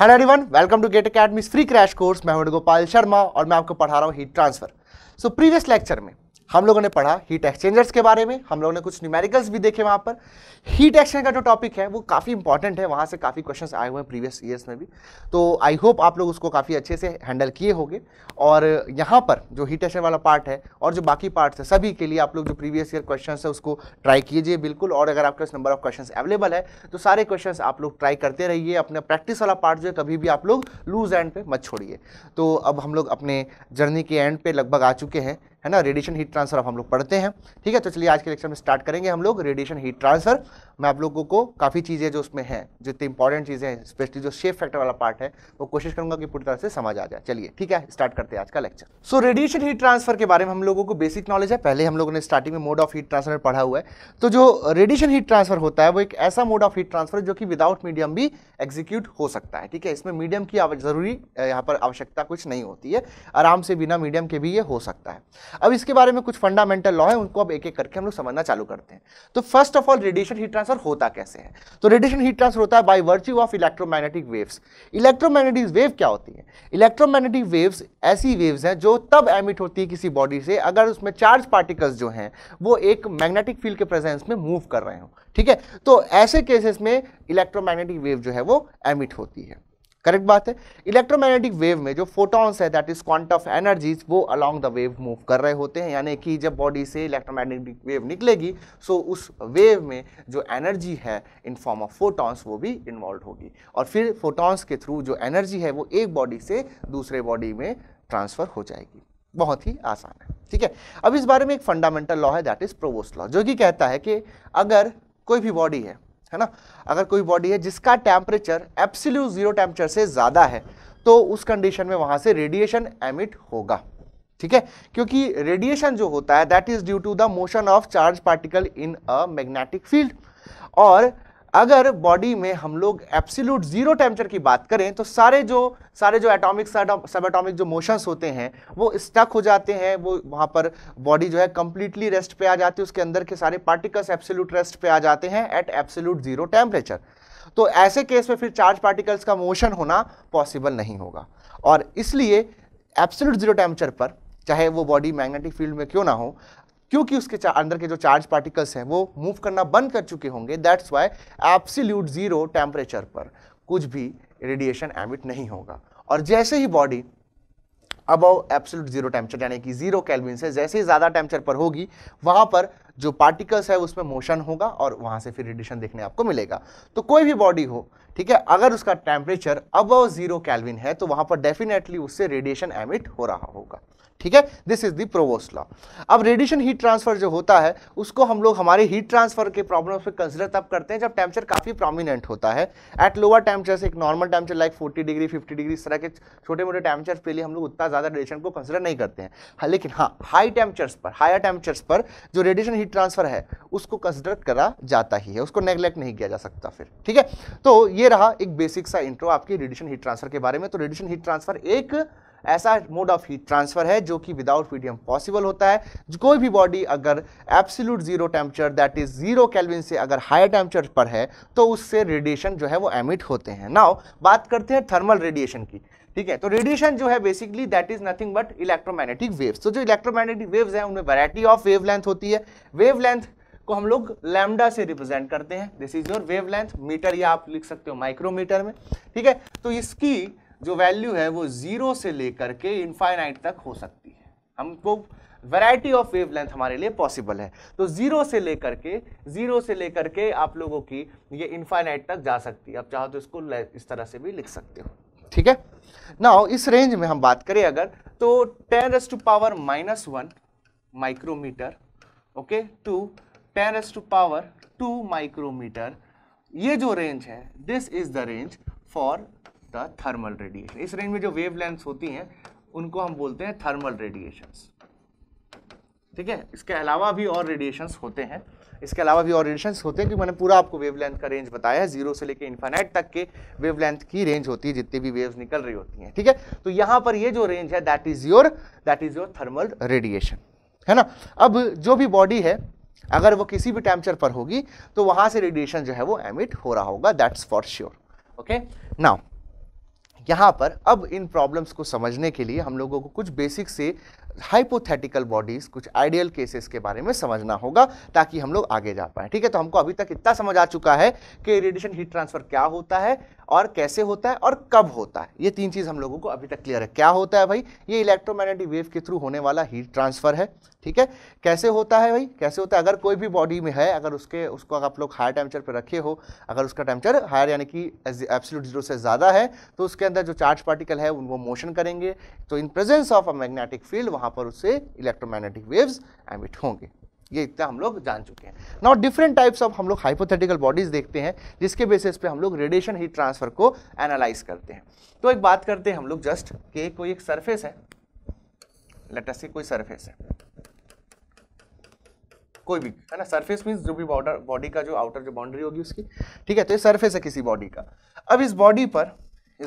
Hello everyone welcome to GATE academy free crash course मैं हूं गोपाल शर्मा और मैं आपको पढ़ा रहा हूं heat transfer so previous lecture में हम लोगों ने पढ़ा हीट एक्सचेंजर्स के बारे में हम लोगों ने कुछ न्यूमेरिकल्स भी देखे वहाँ पर हीट एक्सचेंज का जो टॉपिक है वो काफ़ी इंपॉर्टेंट है वहाँ से काफ़ी क्वेश्चंस आए हुए हैं प्रीवियस ईयर्स में भी तो आई होप आप लोग उसको काफ़ी अच्छे से हैंडल किए होंगे और यहाँ पर जो हीट एक्सचेंज वाला पार्ट है और जो बाकी पार्ट्स है सभी के लिए आप लोग जो प्रीवियस ईयर क्वेश्चन है उसको ट्राई कीजिए बिल्कुल और अगर आपके पास नंबर ऑफ क्वेश्चन अवेलेबल है तो सारे क्वेश्चन आप लोग ट्राई करते रहिए अपना प्रैक्टिस वाला पार्ट जो है कभी भी आप लोग लूज एंड पे मत छोड़िए तो अब हम लोग अपने जर्नी के एंड पे लगभग आ चुके हैं है ना रेडिएशन हीट ट्रांसफर अब हम लोग पढ़ते हैं ठीक है तो चलिए आज के लेक्चर में स्टार्ट करेंगे हम लोग रेडिएशन हीट ट्रांसफर मैं आप लोगों को काफ़ी चीज़ें जो उसमें हैं जितनी इंपॉर्टेंट चीज़ें हैं स्पेशली जो शेप फैक्टर वाला पार्ट है वो कोशिश करूंगा कि पूरी तरह से समझ आ जाए चलिए ठीक है स्टार्ट करते हैं आज का lecture so radiation heat transfer के बारे में हम लोगों को बेसिक नॉलेज है पहले हम लोगों ने स्टार्टिंग में मोड ऑफ हीट ट्रांसफर पढ़ा हुआ है तो जो रेडिएशन हीट ट्रांसफर होता है वो एक ऐसा मोड ऑफ हीट ट्रांसफर जो कि विदाउट मीडियम भी एग्जीक्यूट हो सकता है ठीक है इसमें मीडियम की ज़रूरी यहाँ पर आवश्यकता कुछ नहीं होती है आराम से बिना मीडियम के भी ये हो सकता है अब इसके बारे में कुछ फंडामेंटल लॉ है उनको अब एक एक करके हम लोग समझना चालू करते हैं तो first of all radiation heat transfer transfer होता कैसे है तो रेडिएशन हीट ट्रांसफर होता है by virtue of electromagnetic waves electromagnetic wave क्या होती है इलेक्ट्रोमैग्नेटिक वेव्स ऐसी वेव्स हैं जो तब एमिट होती है किसी बॉडी से अगर उसमें चार्ज पार्टिकल्स जो हैं वो एक मैग्नेटिक फील्ड के प्रेजेंस में मूव कर रहे हो ठीक है तो ऐसे केसेस में इलेक्ट्रोमैग्नेटिक वेव जो है वो एमिट होती है करेक्ट बात है इलेक्ट्रोमैग्नेटिक वेव में जो फोटॉन्स है that is quant of energies वो अलोंग द वेव मूव कर रहे होते हैं यानी कि जब बॉडी से इलेक्ट्रोमैग्नेटिक वेव निकलेगी सो so उस वेव में जो एनर्जी है इन फॉर्म ऑफ फोटॉन्स वो भी इन्वॉल्व होगी और फिर फोटॉन्स के थ्रू जो एनर्जी है वो एक बॉडी से दूसरे बॉडी में ट्रांसफ़र हो जाएगी बहुत ही आसान है ठीक है अब इस बारे में एक फंडामेंटल लॉ है दैट इज़ प्रोवोस्ट लॉ जो कि कहता है कि अगर कोई भी बॉडी है है ना अगर कोई बॉडी है जिसका टेम्परेचर एप्सिल्यू जीरो टेम्परेचर से ज़्यादा है तो उस कंडीशन में वहाँ से रेडिएशन एमिट होगा ठीक है क्योंकि रेडिएशन जो होता है that is due to the motion of charge particle in a magnetic field और अगर बॉडी में हम लोग एप्सिलूट जीरो टेम्परेचर की बात करें तो सारे जो सारे जो एटॉमिक सब एटॉमिक जो मोशंस होते हैं वो स्टक हो जाते हैं वो वहाँ पर बॉडी जो है कंप्लीटली रेस्ट पे आ जाती है उसके अंदर के सारे पार्टिकल्स एप्सिलूट रेस्ट पे आ जाते हैं एट एप्सिलूट जीरो टेम्परेचर तो ऐसे केस में फिर चार्ज पार्टिकल्स का मोशन होना पॉसिबल नहीं होगा और इसलिए एप्सिलूट जीरो टेम्परेचर पर चाहे वो बॉडी मैग्नेटिक फील्ड में क्यों ना हो क्योंकि उसके अंदर के जो चार्ज पार्टिकल्स हैं वो मूव करना बंद कर चुके होंगे that's why absolute zero temperature पर कुछ भी रेडिएशन एमिट नहीं होगा और जैसे ही body above absolute zero temperature यानी कि जीरो कैलविन से जैसे ही ज़्यादा टेम्परेचर पर होगी वहाँ पर जो पार्टिकल्स है उसमें मोशन होगा और वहाँ से फिर रेडिएशन देखने आपको मिलेगा तो कोई भी बॉडी हो ठीक है अगर उसका टेम्परेचर अबव जीरो कैलविन है तो वहाँ पर डेफिनेटली उससे रेडिएशन एमिट हो रहा होगा ठीक है this is the Prevost law अब रेडिएशन हीट ट्रांसफर जो होता है उसको हम लोग हमारे हीट ट्रांसफर के प्रॉब्लम्स पे कंसिडर तब करते हैं जब टेम्परेचर काफ़ी प्रोमिनेंट होता है एट लोअर टेम्परेचर से एक normal temperature like 40 degree 50 degree इस तरह के छोटे मोटे टेम्परेचर के लिए हम लोग उतना ज़्यादा रेडिएशन को कंसिडर नहीं करते हैं हाँ, लेकिन हाँ हाई टेम्परेचर्स पर हायर टेम्परेचर्स पर जो रेडिएशन हीट ट्रांसफर है उसको कंसिडर करा जाता ही है उसको नेग्लेक्ट नहीं किया जा सकता फिर ठीक है तो ये रहा एक बेसिक सा इंट्रो आपकी रेडिएशन हीट ट्रांसफर के बारे में तो रेडिएशन हीट ट्रांसफर एक ऐसा मोड ऑफ हीट ट्रांसफर है जो कि विदाउट मीडियम पॉसिबल होता है कोई भी बॉडी अगर absolute zero temperature that is zero kelvin से अगर हायर टेम्परेचर पर है तो उससे रेडिएशन जो है वो एमिट होते हैं नाउ बात करते हैं थर्मल रेडिएशन की ठीक है तो रेडिएशन जो है basically that is nothing but electromagnetic waves तो जो इलेक्ट्रोमैग्नेटिक वेव्स हैं उनमें वैरायटी ऑफ वेवलेंथ होती है वेवलेंथ को हम लोग लैम्डा से रिप्रेजेंट करते हैं this is your wavelength metre या आप लिख सकते हो माइक्रोमीटर में ठीक है तो इसकी जो वैल्यू है वो जीरो से लेकर के इनफाइनाइट तक हो सकती है हमको वैरायटी ऑफ वेवलेंथ हमारे लिए पॉसिबल है तो ज़ीरो से लेकर के ज़ीरो से लेकर के आप लोगों की ये इन्फाइनाइट तक जा सकती है आप चाहो तो इसको इस तरह से भी लिख सकते हो ठीक है ना इस रेंज में हम बात करें अगर तो ten S to power minus one micrometre okay to ten S to power two micrometre ये जो रेंज है this is the range for the thermal radiation इस रेंज में जो वेव होती हैं उनको हम बोलते हैं थर्मल रेडिएशंस ठीक है इसके अलावा भी और रेडिएशंस होते हैं इसके अलावा भी और रेडिएशंस होते हैं कि मैंने पूरा आपको वेवलेंथ का रेंज बताया है जीरो से लेकर इन्फानाइट तक के वेवलेंथ की रेंज होती है जितनी भी वेव्स निकल रही होती हैं ठीक है थीके? तो यहाँ पर ये जो रेंज है that is your that is your thermal radiation है ना अब जो भी बॉडी है अगर वो किसी भी टेम्पचर पर होगी तो वहाँ से रेडिएशन जो है वो एमिट हो रहा होगा that's for sure okay now यहाँ पर अब इन प्रॉब्लम्स को समझने के लिए हम लोगों को कुछ बेसिक से हाइपोथेटिकल बॉडीज कुछ आइडियल केसेस के बारे में समझना होगा ताकि हम लोग आगे जा पाए ठीक है तो हमको अभी तक इतना समझ आ चुका है कि रेडिएशन हीट ट्रांसफर क्या होता है और कैसे होता है और कब होता है ये तीन चीज़ हम लोगों को अभी तक क्लियर है क्या होता है भाई ये इलेक्ट्रोमैग्नेटिक वेव के थ्रू होने वाला हीट ट्रांसफर है ठीक है कैसे होता है भाई कैसे होता है अगर कोई भी बॉडी में है अगर उसके उसको अगर आप लोग हायर टेम्परेचर पर रखे हो अगर उसका टेम्परेचर हायर यानी कि एब्सोल्यूट जीरो से ज़्यादा है तो उसके अंदर जो चार्ज पार्टिकल है उनको मोशन करेंगे तो in presence of a magnetic field वहाँ यहाँ पर उससे इलेक्ट्रोमैग्नेटिक वेव्स एमिट होंगे ये इतना हम लोग जान चुके हैं नाउ डिफरेंट टाइप्स ऑफ हम लोग हाइपोथेटिकल बॉडीज देखते हैं जिसके बेसिस पे हम लोग रेडिएशन हीट ट्रांसफर को एनालाइज करते हैं तो एक बात करते हैं हम लोग जस्ट कि कोई एक सरफेस है लेटस की कोई सरफेस है कोई भी है ना सरफेस मीन्स जो भी बॉर्डर बॉडी का जो आउटर जो बाउंड्री होगी उसकी ठीक है तो ये सरफेस है किसी बॉडी का अब इस बॉडी पर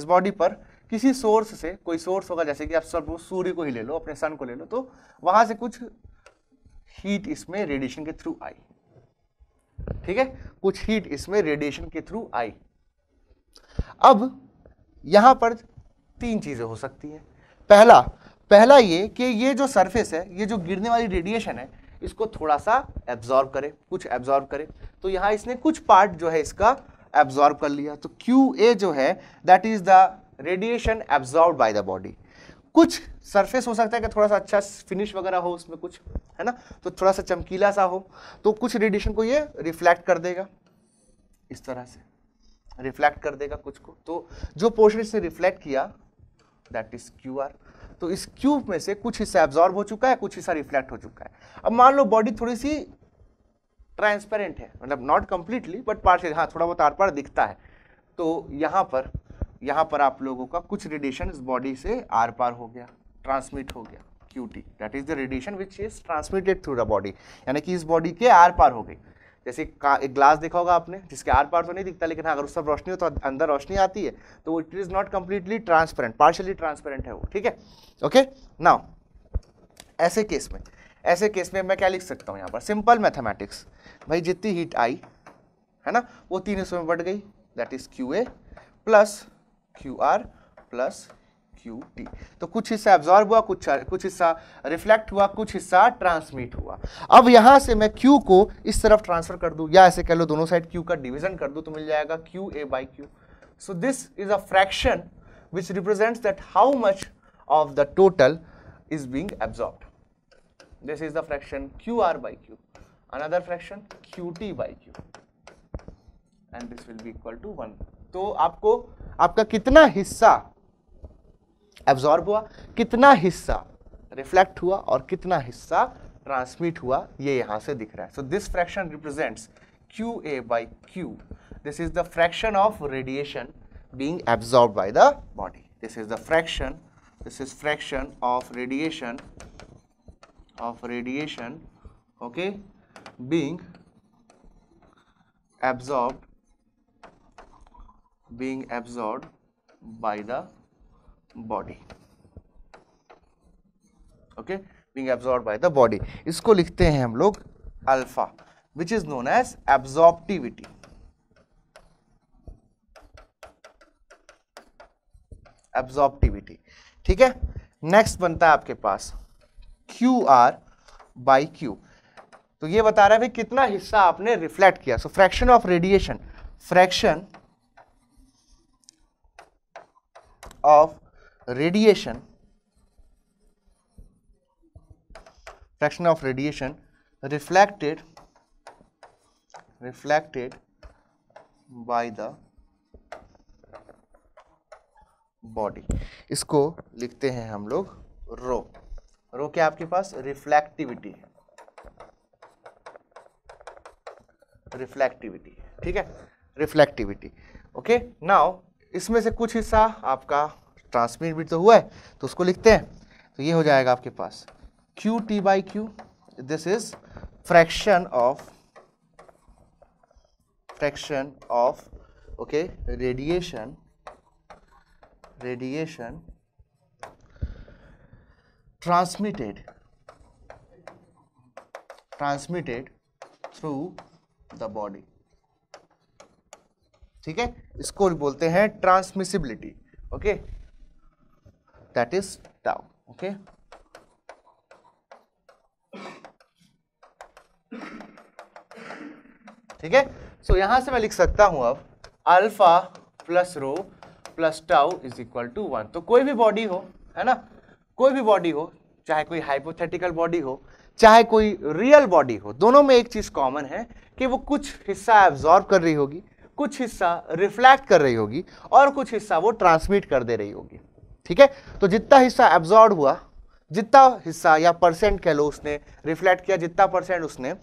इस बॉडी पर किसी सोर्स से कोई सोर्स होगा जैसे कि आप सब सूर्य को ही ले लो अपने सन को ले लो तो वहां से कुछ हीट इसमें रेडिएशन के थ्रू आई ठीक है कुछ हीट इसमें रेडिएशन के थ्रू आई अब यहां पर तीन चीजें हो सकती हैं पहला पहला ये कि ये जो सरफेस है ये जो गिरने वाली रेडिएशन है इसको थोड़ा सा एब्जॉर्ब करे कुछ एब्जॉर्ब करे तो यहां इसने कुछ पार्ट जो है इसका एब्जॉर्ब कर लिया तो क्यू ए जो है that is the radiation absorb by the body कुछ सरफेस हो सकता है कि थोड़ा सा अच्छा फिनिश वगैरह हो उसमें कुछ है ना तो थोड़ा सा चमकीला सा हो तो कुछ रेडिएशन को ये रिफ्लेक्ट कर देगा इस तरह से रिफ्लेक्ट कर देगा कुछ को तो जो पोर्शन इसने रिफ्लेक्ट किया दैट इज क्यू आर तो इस क्यूब में से कुछ हिस्सा एब्जॉर्ब हो चुका है कुछ हिस्सा रिफ्लेक्ट हो चुका है अब मान लो बॉडी थोड़ी सी ट्रांसपेरेंट है मतलब नॉट कंप्लीटली बट पार्शियल हाँ थोड़ा बहुत आर पार दिखता है तो यहाँ पर यहाँ पर आप लोगों का कुछ रेडिएशन इस बॉडी से आर पार हो गया ट्रांसमिट हो गया Q T that is the radiation which is transmitted through the body यानी कि इस बॉडी के आर पार हो गई जैसे एक ग्लास देखा होगा आपने जिसके आर पार तो नहीं दिखता लेकिन हाँ, अगर उस सब रोशनी हो तो अं-, अंदर रोशनी आती है तो it is not completely transparent partially transparent है वो ठीक है ओके नाउ ऐसे केस में ऐसे केस में मैं क्या लिख सकता हूँ यहाँ पर सिंपल मैथमेटिक्स भाई जितनी हीट आई है ना वो तीन हिस्सों में बढ़ गई that is Q A plus Q R plus Q T तो कुछ हिस्सा एब्जॉर्ब हुआ कुछ कुछ हिस्सा रिफ्लेक्ट हुआ कुछ हिस्सा ट्रांसमिट हुआ अब यहां से मैं क्यू को इस तरफ ट्रांसफर कर दू या ऐसे कह लो दोनों साइड क्यू का डिविजन कर दू तो मिल जाएगा Q A by Q so this is a fraction which represent that how much of the total is being absorb this is the fraction Q R by Q fraction Q T by Q and this will be equal to one तो आपको आपका कितना हिस्सा absorb हुआ कितना हिस्सा reflect हुआ और कितना हिस्सा ट्रांसमिट हुआ ये यहां से दिख रहा है so this fraction represent Q A by Q this is the fraction of radiation being absorb by the body this is the fraction this is fraction of radiation of radiation okay being absorb being absorbed by the body okay being absorbed by the body इसको लिखते हैं हम लोग alpha which is known as absorptivity absorptivity ठीक है next बनता है आपके पास क्यू आर बाई क्यू तो ये बता रहा है भाई कितना हिस्सा आपने रिफ्लेक्ट किया so fraction of radiation fraction of radiation fraction of radiation reflected reflected by the body इसको लिखते हैं हम लोग रो रो क्या आपके पास रिफ्लेक्टिविटी है रिफ्लेक्टिविटी ठीक है रिफ्लेक्टिविटी ओके नाउ इसमें से कुछ हिस्सा आपका ट्रांसमिट भी तो हुआ है तो उसको लिखते हैं तो ये हो जाएगा आपके पास Q T by Q this is fraction of fraction of okay radiation radiation transmitted transmitted through the body ठीक है इसको बोलते हैं transmissibility okay that is tau okay ठीक है सो यहां से मैं लिख सकता हूं अब alpha plus rho plus tau is equal to one तो कोई भी बॉडी हो है ना कोई भी बॉडी हो चाहे कोई हाइपोथेटिकल बॉडी हो चाहे कोई रियल बॉडी हो दोनों में एक चीज कॉमन है कि वो कुछ हिस्सा एब्जॉर्ब कर रही होगी कुछ हिस्सा रिफ्लैक्ट कर रही होगी और कुछ हिस्सा वो ट्रांसमिट कर दे रही होगी ठीक है तो जितना हिस्सा एब्जॉर्ब हुआ जितना हिस्सा या परसेंट कह लो उसने रिफ्लेक्ट किया जितना परसेंट उसने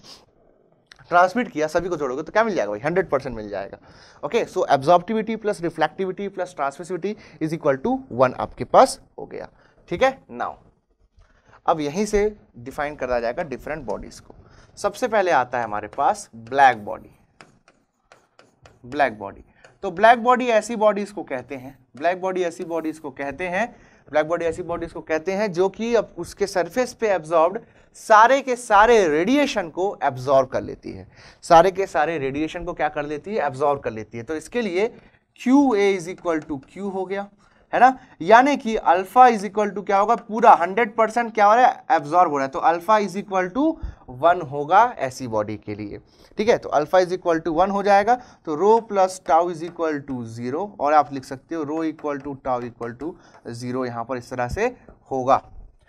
ट्रांसमिट किया सभी को जोड़ोगे तो क्या मिल जाएगा भाई हंड्रेड परसेंट मिल जाएगा okay so absorbivity plus reflectivity plus transmissivity is equal to one आपके पास हो गया ठीक है नाउ अब यहीं से डिफाइन करा जाएगा डिफरेंट बॉडीज़ को सबसे पहले आता है हमारे पास ब्लैक बॉडी ब्लैक बॉडी तो ब्लैक बॉडी ऐसी बॉडीज को कहते हैं ब्लैक बॉडी ऐसी बॉडीज को कहते हैं ब्लैक बॉडी ऐसी बॉडीज को कहते हैं जो कि अब उसके सरफेस पे एब्जॉर्ब सारे के सारे रेडिएशन को एब्जॉर्ब कर लेती है सारे के सारे रेडिएशन को क्या कर लेती है एब्जॉर्ब कर लेती है तो इसके लिए Q A is equal to Q हो गया है ना यानी कि अल्फा इज इक्वल टू क्या होगा पूरा 100 परसेंट क्या हो रहा है एब्जॉर्ब हो रहा है तो alpha is equal to one होगा ऐसी बॉडी के लिए ठीक है तो alpha is equal to one हो जाएगा तो rho plus tau is equal to zero और आप लिख सकते हो rho equal to tau equal to zero यहाँ पर इस तरह से होगा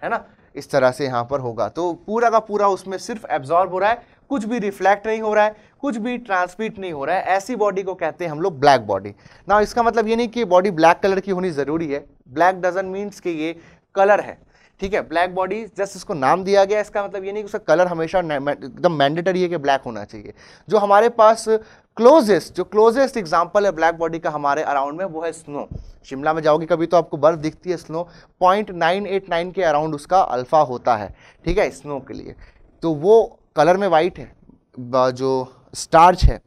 है ना इस तरह से यहाँ पर होगा तो पूरा का पूरा उसमें सिर्फ एब्जॉर्ब हो रहा है कुछ भी रिफ्लेक्ट नहीं हो रहा है कुछ भी ट्रांसमिट नहीं हो रहा है ऐसी बॉडी को कहते हैं हम लोग ब्लैक बॉडी ना इसका मतलब ये नहीं कि बॉडी ब्लैक कलर की होनी ज़रूरी है ब्लैक डजन मीन्स कि ये कलर है ठीक है ब्लैक बॉडी जस्ट इसको नाम दिया गया इसका मतलब ये नहीं कि उसका कलर हमेशा एकदम मैंडेटरी है कि ब्लैक होना चाहिए जो हमारे पास क्लोजेस्ट जो क्लोजेस्ट एग्जाम्पल है ब्लैक बॉडी का हमारे अराउंड में वो है स्नो शिमला में जाओगे कभी तो आपको बर्फ़ दिखती है snow point nine eight nine के अराउंड उसका अल्फ़ा होता है ठीक है स्नो के लिए तो वो कलर में वाइट है जो स्टार्च है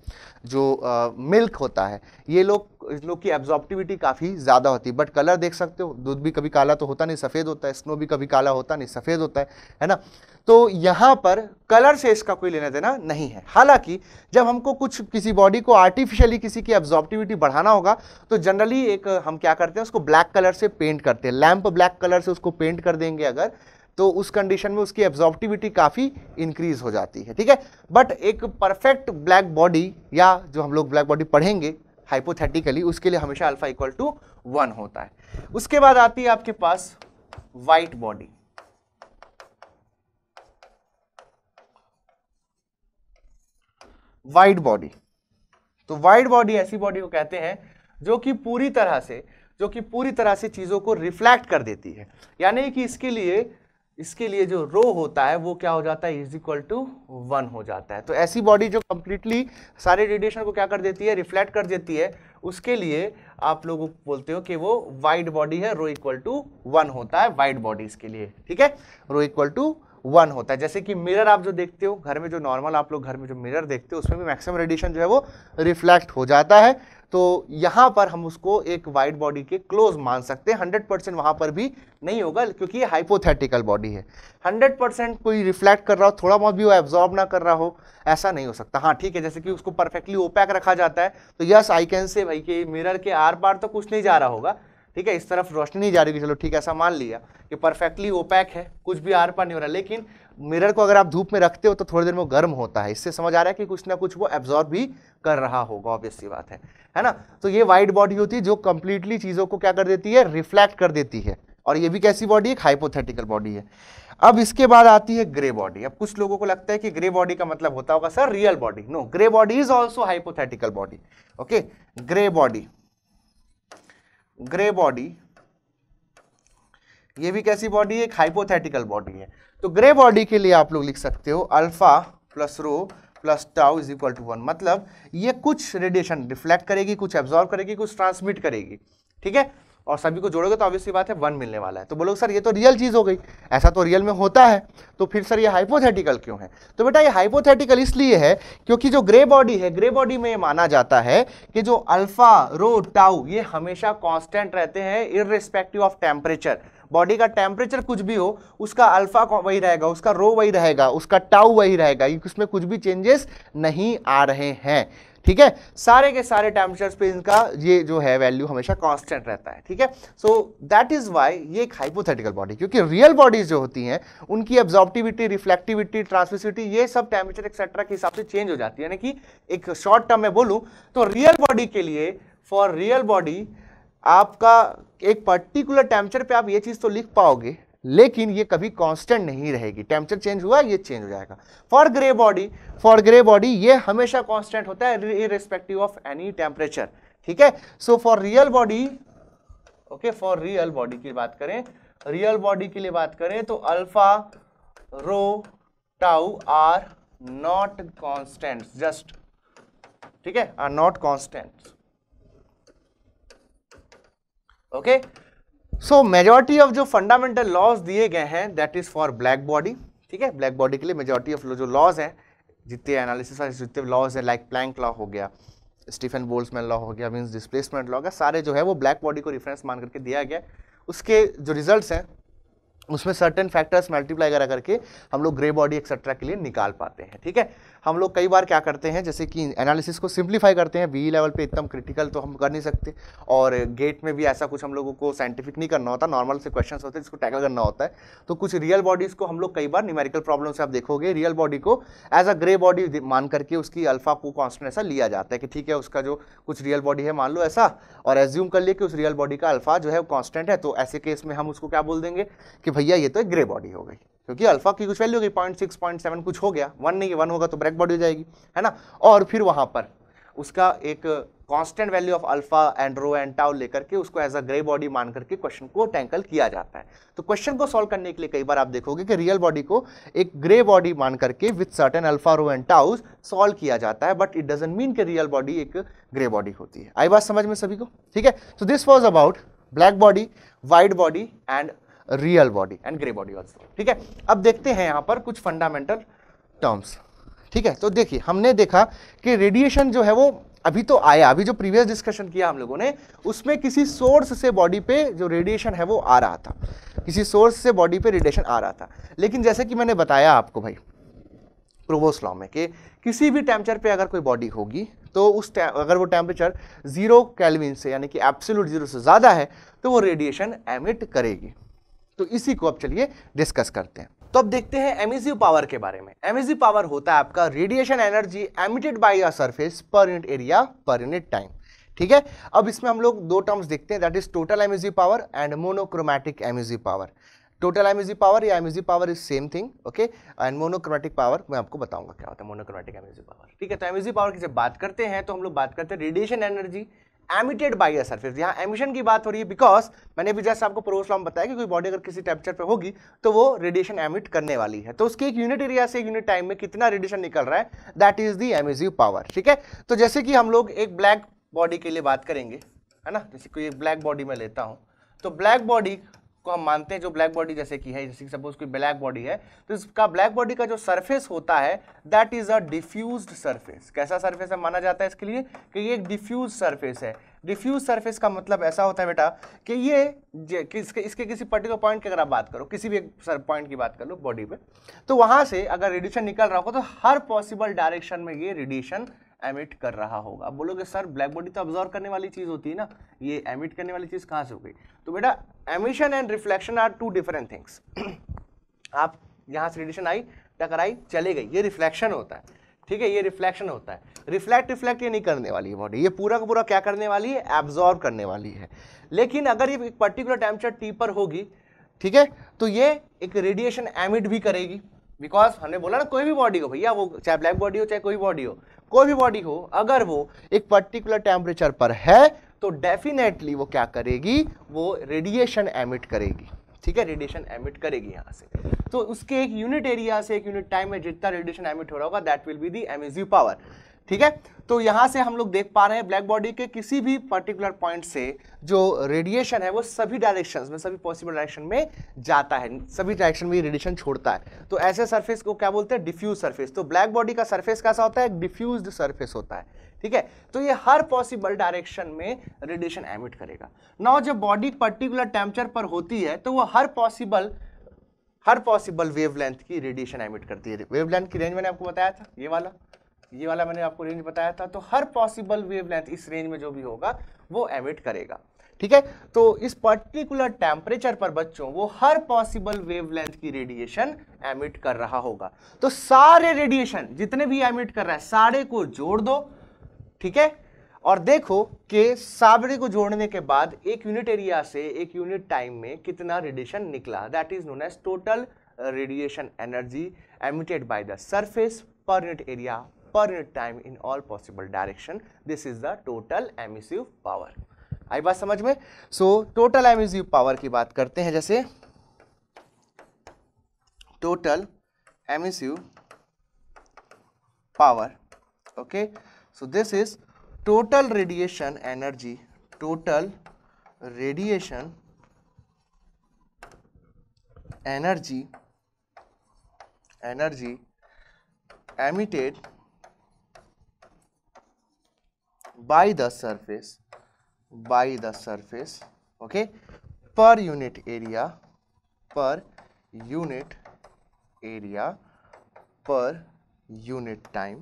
जो आ, मिल्क होता है ये लोग लोग की एब्जॉर्प्टिविटी काफ़ी ज़्यादा होती है बट कलर देख सकते हो दूध भी कभी काला तो होता नहीं सफ़ेद होता है स्नो भी कभी काला होता नहीं सफ़ेद होता है है ना तो यहाँ पर कलर से इसका कोई लेना देना नहीं है हालांकि जब हमको कुछ किसी बॉडी को आर्टिफिशियली किसी की एब्जॉर्प्टिविटी बढ़ाना होगा तो जनरली एक हम क्या करते हैं उसको ब्लैक कलर से पेंट करते हैं लैम्प ब्लैक कलर से उसको पेंट कर देंगे अगर तो उस कंडीशन में उसकी एब्जॉर्टिविटी काफ़ी इंक्रीज हो जाती है ठीक है बट एक परफेक्ट ब्लैक बॉडी या जो हम लोग ब्लैक बॉडी पढ़ेंगे हाइपोथेटिकली उसके लिए हमेशा अल्फा इक्वल टू वन होता है उसके बाद आती है आपके पास वाइट बॉडी वाइट बॉडी तो वाइट बॉडी ऐसी बॉडी को कहते हैं जो कि पूरी तरह से जो कि पूरी तरह से चीज़ों को रिफ्लेक्ट कर देती है यानी कि इसके लिए इसके लिए जो रो होता है वो क्या हो जाता है इज इक्वल टू वन हो जाता है तो ऐसी बॉडी जो कम्प्लीटली सारे रेडिएशन को क्या कर देती है रिफ्लेक्ट कर देती है उसके लिए आप लोग बोलते हो कि वो वाइड बॉडी है रो इक्वल टू वन होता है वाइड बॉडीज के लिए ठीक है रो इक्वल टू वन होता है जैसे कि मिरर आप जो देखते हो घर में जो नॉर्मल आप लोग घर में जो मिरर देखते हो उसमें भी मैक्सिमम रेडिएशन जो है वो रिफ्लेक्ट हो जाता है तो यहाँ पर हम उसको एक वाइट बॉडी के क्लोज मान सकते हैं हंड्रेड परसेंट वहाँ पर भी नहीं होगा क्योंकि ये हाइपोथेटिकल बॉडी है हंड्रेड परसेंट कोई रिफ्लेक्ट कर रहा हो थोड़ा बहुत भी वो एब्जॉर्ब ना कर रहा हो ऐसा नहीं हो सकता हाँ ठीक है जैसे कि उसको परफेक्टली ओपैक रखा जाता है तो यस आई कैन से भाई कि मिरर के आर पार तो कुछ नहीं जा रहा होगा ठीक है इस तरफ रोशनी नहीं जा रही चलो ठीक है ऐसा मान लिया कि परफेक्टली ओपैक है कुछ भी आर पार नहीं हो रहा लेकिन मिरर को अगर आप धूप में रखते हो तो थोड़ी देर में गर्म होता है इससे समझ आ रहा है कि कुछ ना कुछ वो एब्जॉर्ब भी कर रहा होगा ऑब्वियस सी बात है है ना तो ये वाइट बॉडी होती है जो कंप्लीटली चीज़ों को क्या कर देती है रिफ्लेक्ट कर देती है और ये भी कैसी बॉडी है हाइपोथेटिकल बॉडी है अब इसके बाद आती है ग्रे बॉडी अब कुछ लोगों को लगता है कि ग्रे बॉडी का मतलब होता होगा sir real body no grey body is also hypothetical body okay grey body grey body ये भी कैसी बॉडी है एक हाइपोथेटिकल बॉडी है तो ग्रे बॉडी के लिए आप लोग लिख सकते हो alpha plus rho plus tau is equal to one मतलब ये कुछ रेडिएशन रिफ्लेक्ट करेगी कुछ एब्जॉर्व करेगी कुछ ट्रांसमिट करेगी ठीक है और सभी को जोड़ोगे तो ऑब्वियसली बात है वन मिलने वाला है तो बोलोगे सर ये तो रियल चीज़ हो गई ऐसा तो रियल में होता है तो फिर सर ये हाइपोथेटिकल क्यों है तो बेटा ये हाइपोथेटिकल इसलिए है क्योंकि जो ग्रे बॉडी है ग्रे बॉडी में ये माना जाता है कि जो अल्फा रो टाउ ये हमेशा कॉन्स्टेंट रहते हैं इरिस्पेक्टिव ऑफ टेम्परेचर बॉडी का टेम्परेचर कुछ भी हो उसका अल्फा वही रहेगा उसका रो वही रहेगा उसका टाउ वही रहेगा उसमें कुछ भी चेंजेस नहीं आ रहे हैं ठीक है सारे के सारे टेम्परेचर्स पे इनका ये जो है वैल्यू हमेशा कांस्टेंट रहता है ठीक है सो दैट इज वाई ये एक हाइपोथेटिकल बॉडी क्योंकि रियल बॉडीज जो होती हैं उनकी एब्जॉर्प्टिविटी रिफ्लेक्टिविटी ट्रांसमिसिविटी ये सब टेम्परेचर एक्सेट्रा के हिसाब से चेंज हो जाती है यानी कि एक शॉर्ट टर्म में बोलूँ तो रियल बॉडी के लिए फॉर रियल बॉडी आपका एक पर्टिकुलर टेम्परेचर पे आप ये चीज़ तो लिख पाओगे लेकिन ये कभी कांस्टेंट नहीं रहेगी टेम्परेचर चेंज हुआ ये चेंज हो जाएगा for grey body for grey body ये हमेशा कांस्टेंट होता है इरेस्पेक्टिव ऑफ एनी टेम्परेचर ठीक है so for real body okay for real body की बात करें रियल बॉडी के लिए बात करें तो alpha rho tau are not constant just ठीक है are not constant okay so majority of जो फंडामेंटल लॉज दिए गए हैं that is for black body ठीक है ब्लैक बॉडी के लिए मेजॉरिटी ऑफ जो लॉज हैं जितने एनालिसिस वाले जितने लॉज हैं लाइक प्लैंक लॉ हो गया स्टीफन बोल्समैन लॉ हो गया मीन्स डिस्प्लेसमेंट लॉ का सारे जो है वो ब्लैक बॉडी को रिफरेंस मान करके दिया गया उसके जो रिजल्ट हैं उसमें सर्टेन फैक्टर्स मल्टीप्लाई करा करके हम लोग ग्रे बॉडी एक्सेट्रा के लिए निकाल पाते हैं ठीक है हम लोग कई बार क्या करते हैं जैसे कि एनालिसिस को सिंप्लीफाई करते हैं वी लेवल पे एकदम क्रिटिकल तो हम कर नहीं सकते और गेट में भी ऐसा कुछ हम लोगों को साइंटिफिक नहीं करना होता नॉर्मल से क्वेश्चन होते हैं जिसको टैकल करना होता है तो कुछ रियल बॉडीज़ को हम लोग कई बार न्यूमेरिकल प्रॉब्लम से आप देखोगे रियल बॉडी को एज अ ग्रे बॉडी मान करके उसकी अल्फा को कॉन्स्टेंट ऐसा लिया जाता है कि ठीक है उसका जो कुछ रियल बॉडी है मान लो ऐसा और एज्यूम कर लिए कि उस रियल बॉडी का अल्फा जो है कॉन्स्टेंट है तो ऐसे केस में हम उसको क्या बोल देंगे कि भैया ये तो एक ग्रे बॉडी हो गई क्योंकि अल्फा की कुछ वैल्यू गई पॉइंट सिक्स पॉइंट सेवन कुछ हो गया वन नहीं वन होगा तो ब्रेक बॉडी हो जाएगी है ना और फिर वहाँ पर उसका एक constant value of alpha and rho and tau लेकर के उसको एज अ ग्रे बॉडी मान करके क्वेश्चन को टैंकल किया जाता है तो क्वेश्चन को सॉल्व करने के लिए कई बार आप देखोगे कि रियल बॉडी को एक ग्रे बॉडी मान करके with certain alpha rho and tau solve किया जाता है बट इट डजेंट मीन कि रियल बॉडी एक ग्रे बॉडी होती है आई बात समझ में सभी को ठीक है तो this was about black body white body and real body and grey body also ठीक है अब देखते हैं यहाँ पर कुछ फंडामेंटल टर्म्स ठीक है तो देखिए हमने देखा कि रेडिएशन जो है वो अभी तो आया अभी जो प्रीवियस डिस्कशन किया हम लोगों ने उसमें किसी सोर्स से बॉडी पे जो रेडिएशन है वो आ रहा था किसी सोर्स से बॉडी पे रेडिएशन आ रहा था लेकिन जैसे कि मैंने बताया आपको भाई प्रोवोस लॉ में कि किसी भी टेम्परेचर पे अगर कोई बॉडी होगी तो उस अगर वो टेम्परेचर जीरो कैलविन से यानी कि एब्सोल्यूट जीरो से ज़्यादा है तो वो रेडिएशन एमिट करेगी तो इसी को अब चलिए डिस्कस करते हैं तो अब देखते हैं एमिजिव पावर के बारे में एमिजिव पावर होता है आपका radiation energy emitted by a surface per unit area per unit time ठीक है अब इसमें हम लोग दो टर्म्स देखते हैं that is total emissive power and monochromatic emissive power total emissive power या emissive power is same thing okay and monochromatic power मैं आपको बताऊंगा क्या होता है मोनोक्रोमैटिक एमिजिव पावर ठीक है तो एमिजिव पावर की जब बात करते हैं तो हम लोग बात करते हैं radiation energy emitted by a surface यहाँ एमिशन की बात हो रही है बिकॉज मैंने भी जैसे आपको प्रोस लॉम बताया कि कोई बॉडी अगर किसी टेम्परेचर पे होगी तो वो रेडिएशन एमिट करने वाली है तो उसके एक यूनिट एरिया से यूनिट टाइम में कितना रेडिएशन निकल रहा है that is the emissive power ठीक है तो जैसे कि हम लोग एक ब्लैक बॉडी के लिए बात करेंगे है ना जैसे कोई एक ब्लैक बॉडी में लेता हूँ तो ब्लैक बॉडी को हम मानते हैं जो ब्लैक बॉडी जैसे की है जैसे सपोज कोई ब्लैक बॉडी है तो इसका ब्लैक बॉडी का जो सर्फेस होता है that is a diffuse surface कैसा सर्फेस है माना जाता है इसके लिए कि ये एक डिफ्यूज सर्फेस है डिफ्यूज सरफेस का मतलब ऐसा होता है बेटा कि ये कि इसके इसके किसी पर्टिकुलर पॉइंट की अगर आप बात करो किसी भी एक पॉइंट की बात कर लो बॉडी पे तो वहाँ से अगर रेडिएशन निकल रहा हो तो हर पॉसिबल डायरेक्शन में ये रेडिएशन एमिट कर रहा होगा अब बोलोगे सर ब्लैक बॉडी तो ऑब्जॉर्व करने वाली चीज़ होती है ना ये एमिट करने वाली चीज़ कहाँ से हो गई तो बेटा emission and reflection are two different things आप यहाँ से रेडिएशन आई टकराई चले गई ये रिफ्लेक्शन होता है ठीक है ये रिफ्लेक्शन होता है रिफ्लेक्ट रिफ्लेक्ट ये नहीं करने वाली है बॉडी ये पूरा का पूरा क्या करने वाली है एब्जॉर्व करने वाली है लेकिन अगर ये एक पर्टिकुलर टेम्परेचर टी पर होगी ठीक है तो ये एक रेडिएशन एमिट भी करेगी बिकॉज हमने बोला ना कोई भी बॉडी हो भैया वो चाहे ब्लैक बॉडी हो चाहे कोई बॉडी हो कोई भी बॉडी हो अगर वो एक पर्टिकुलर टेम्परेचर पर है तो डेफिनेटली वो क्या करेगी वो रेडिएशन एमिट करेगी ठीक है रेडिएशन एमिट करेगी यहाँ से तो उसके एक यूनिट एरिया से एक यूनिट टाइम में जितना रेडिएशन एमिट हो रहा होगा दैट विल बी दी एम पावर ठीक है तो यहां से हम लोग देख पा रहे हैं ब्लैक बॉडी के किसी भी पर्टिकुलर पॉइंट से जो रेडिएशन है वो सभी डायरेक्शंस में सभी पॉसिबल डायरेक्शन में जाता है सभी डायरेक्शन में रेडिएशन छोड़ता है तो ऐसे सरफेस को क्या बोलते हैं डिफ्यूज सरफेस तो ब्लैक बॉडी का सरफेस कैसा होता है डिफ्यूज सरफेस होता है ठीक है तो ये हर पॉसिबल डायरेक्शन में रेडिएशन एमिट करेगा नाउ जब बॉडी पर्टिकुलर टेम्परेचर पर होती है तो वो हर पॉसिबल हर पॉसिबल वेवलेंथ की रेडिएशन एमिट करती है वेवलेंथ की रेंज मैंने आपको बताया था ये वाला ये वाला मैंने आपको रेंज बताया था तो हर पॉसिबल वेवलेंथ इस रेंज में जो भी होगा वो एमिट करेगा ठीक है तो इस पर्टिकुलर टेम्परेचर पर बच्चों वो हर पॉसिबल वेवलेंथ की रेडिएशन एमिट कर रहा होगा तो सारे रेडिएशन जितने भी एमिट कर रहा है सारे को जोड़ दो ठीक है और देखो कि साबरे को जोड़ने के बाद एक यूनिट एरिया से एक यूनिट टाइम में कितना रेडिएशन निकला that is known as total radiation energy emitted by the surface per unit area per unit time in all possible direction. This is the total emissive power. आई बात समझ में so total emissive power की बात करते हैं जैसे total emissive power okay so this is total radiation energy total radiation energy energy emitted by the surface by the surface okay per unit area per unit area per unit time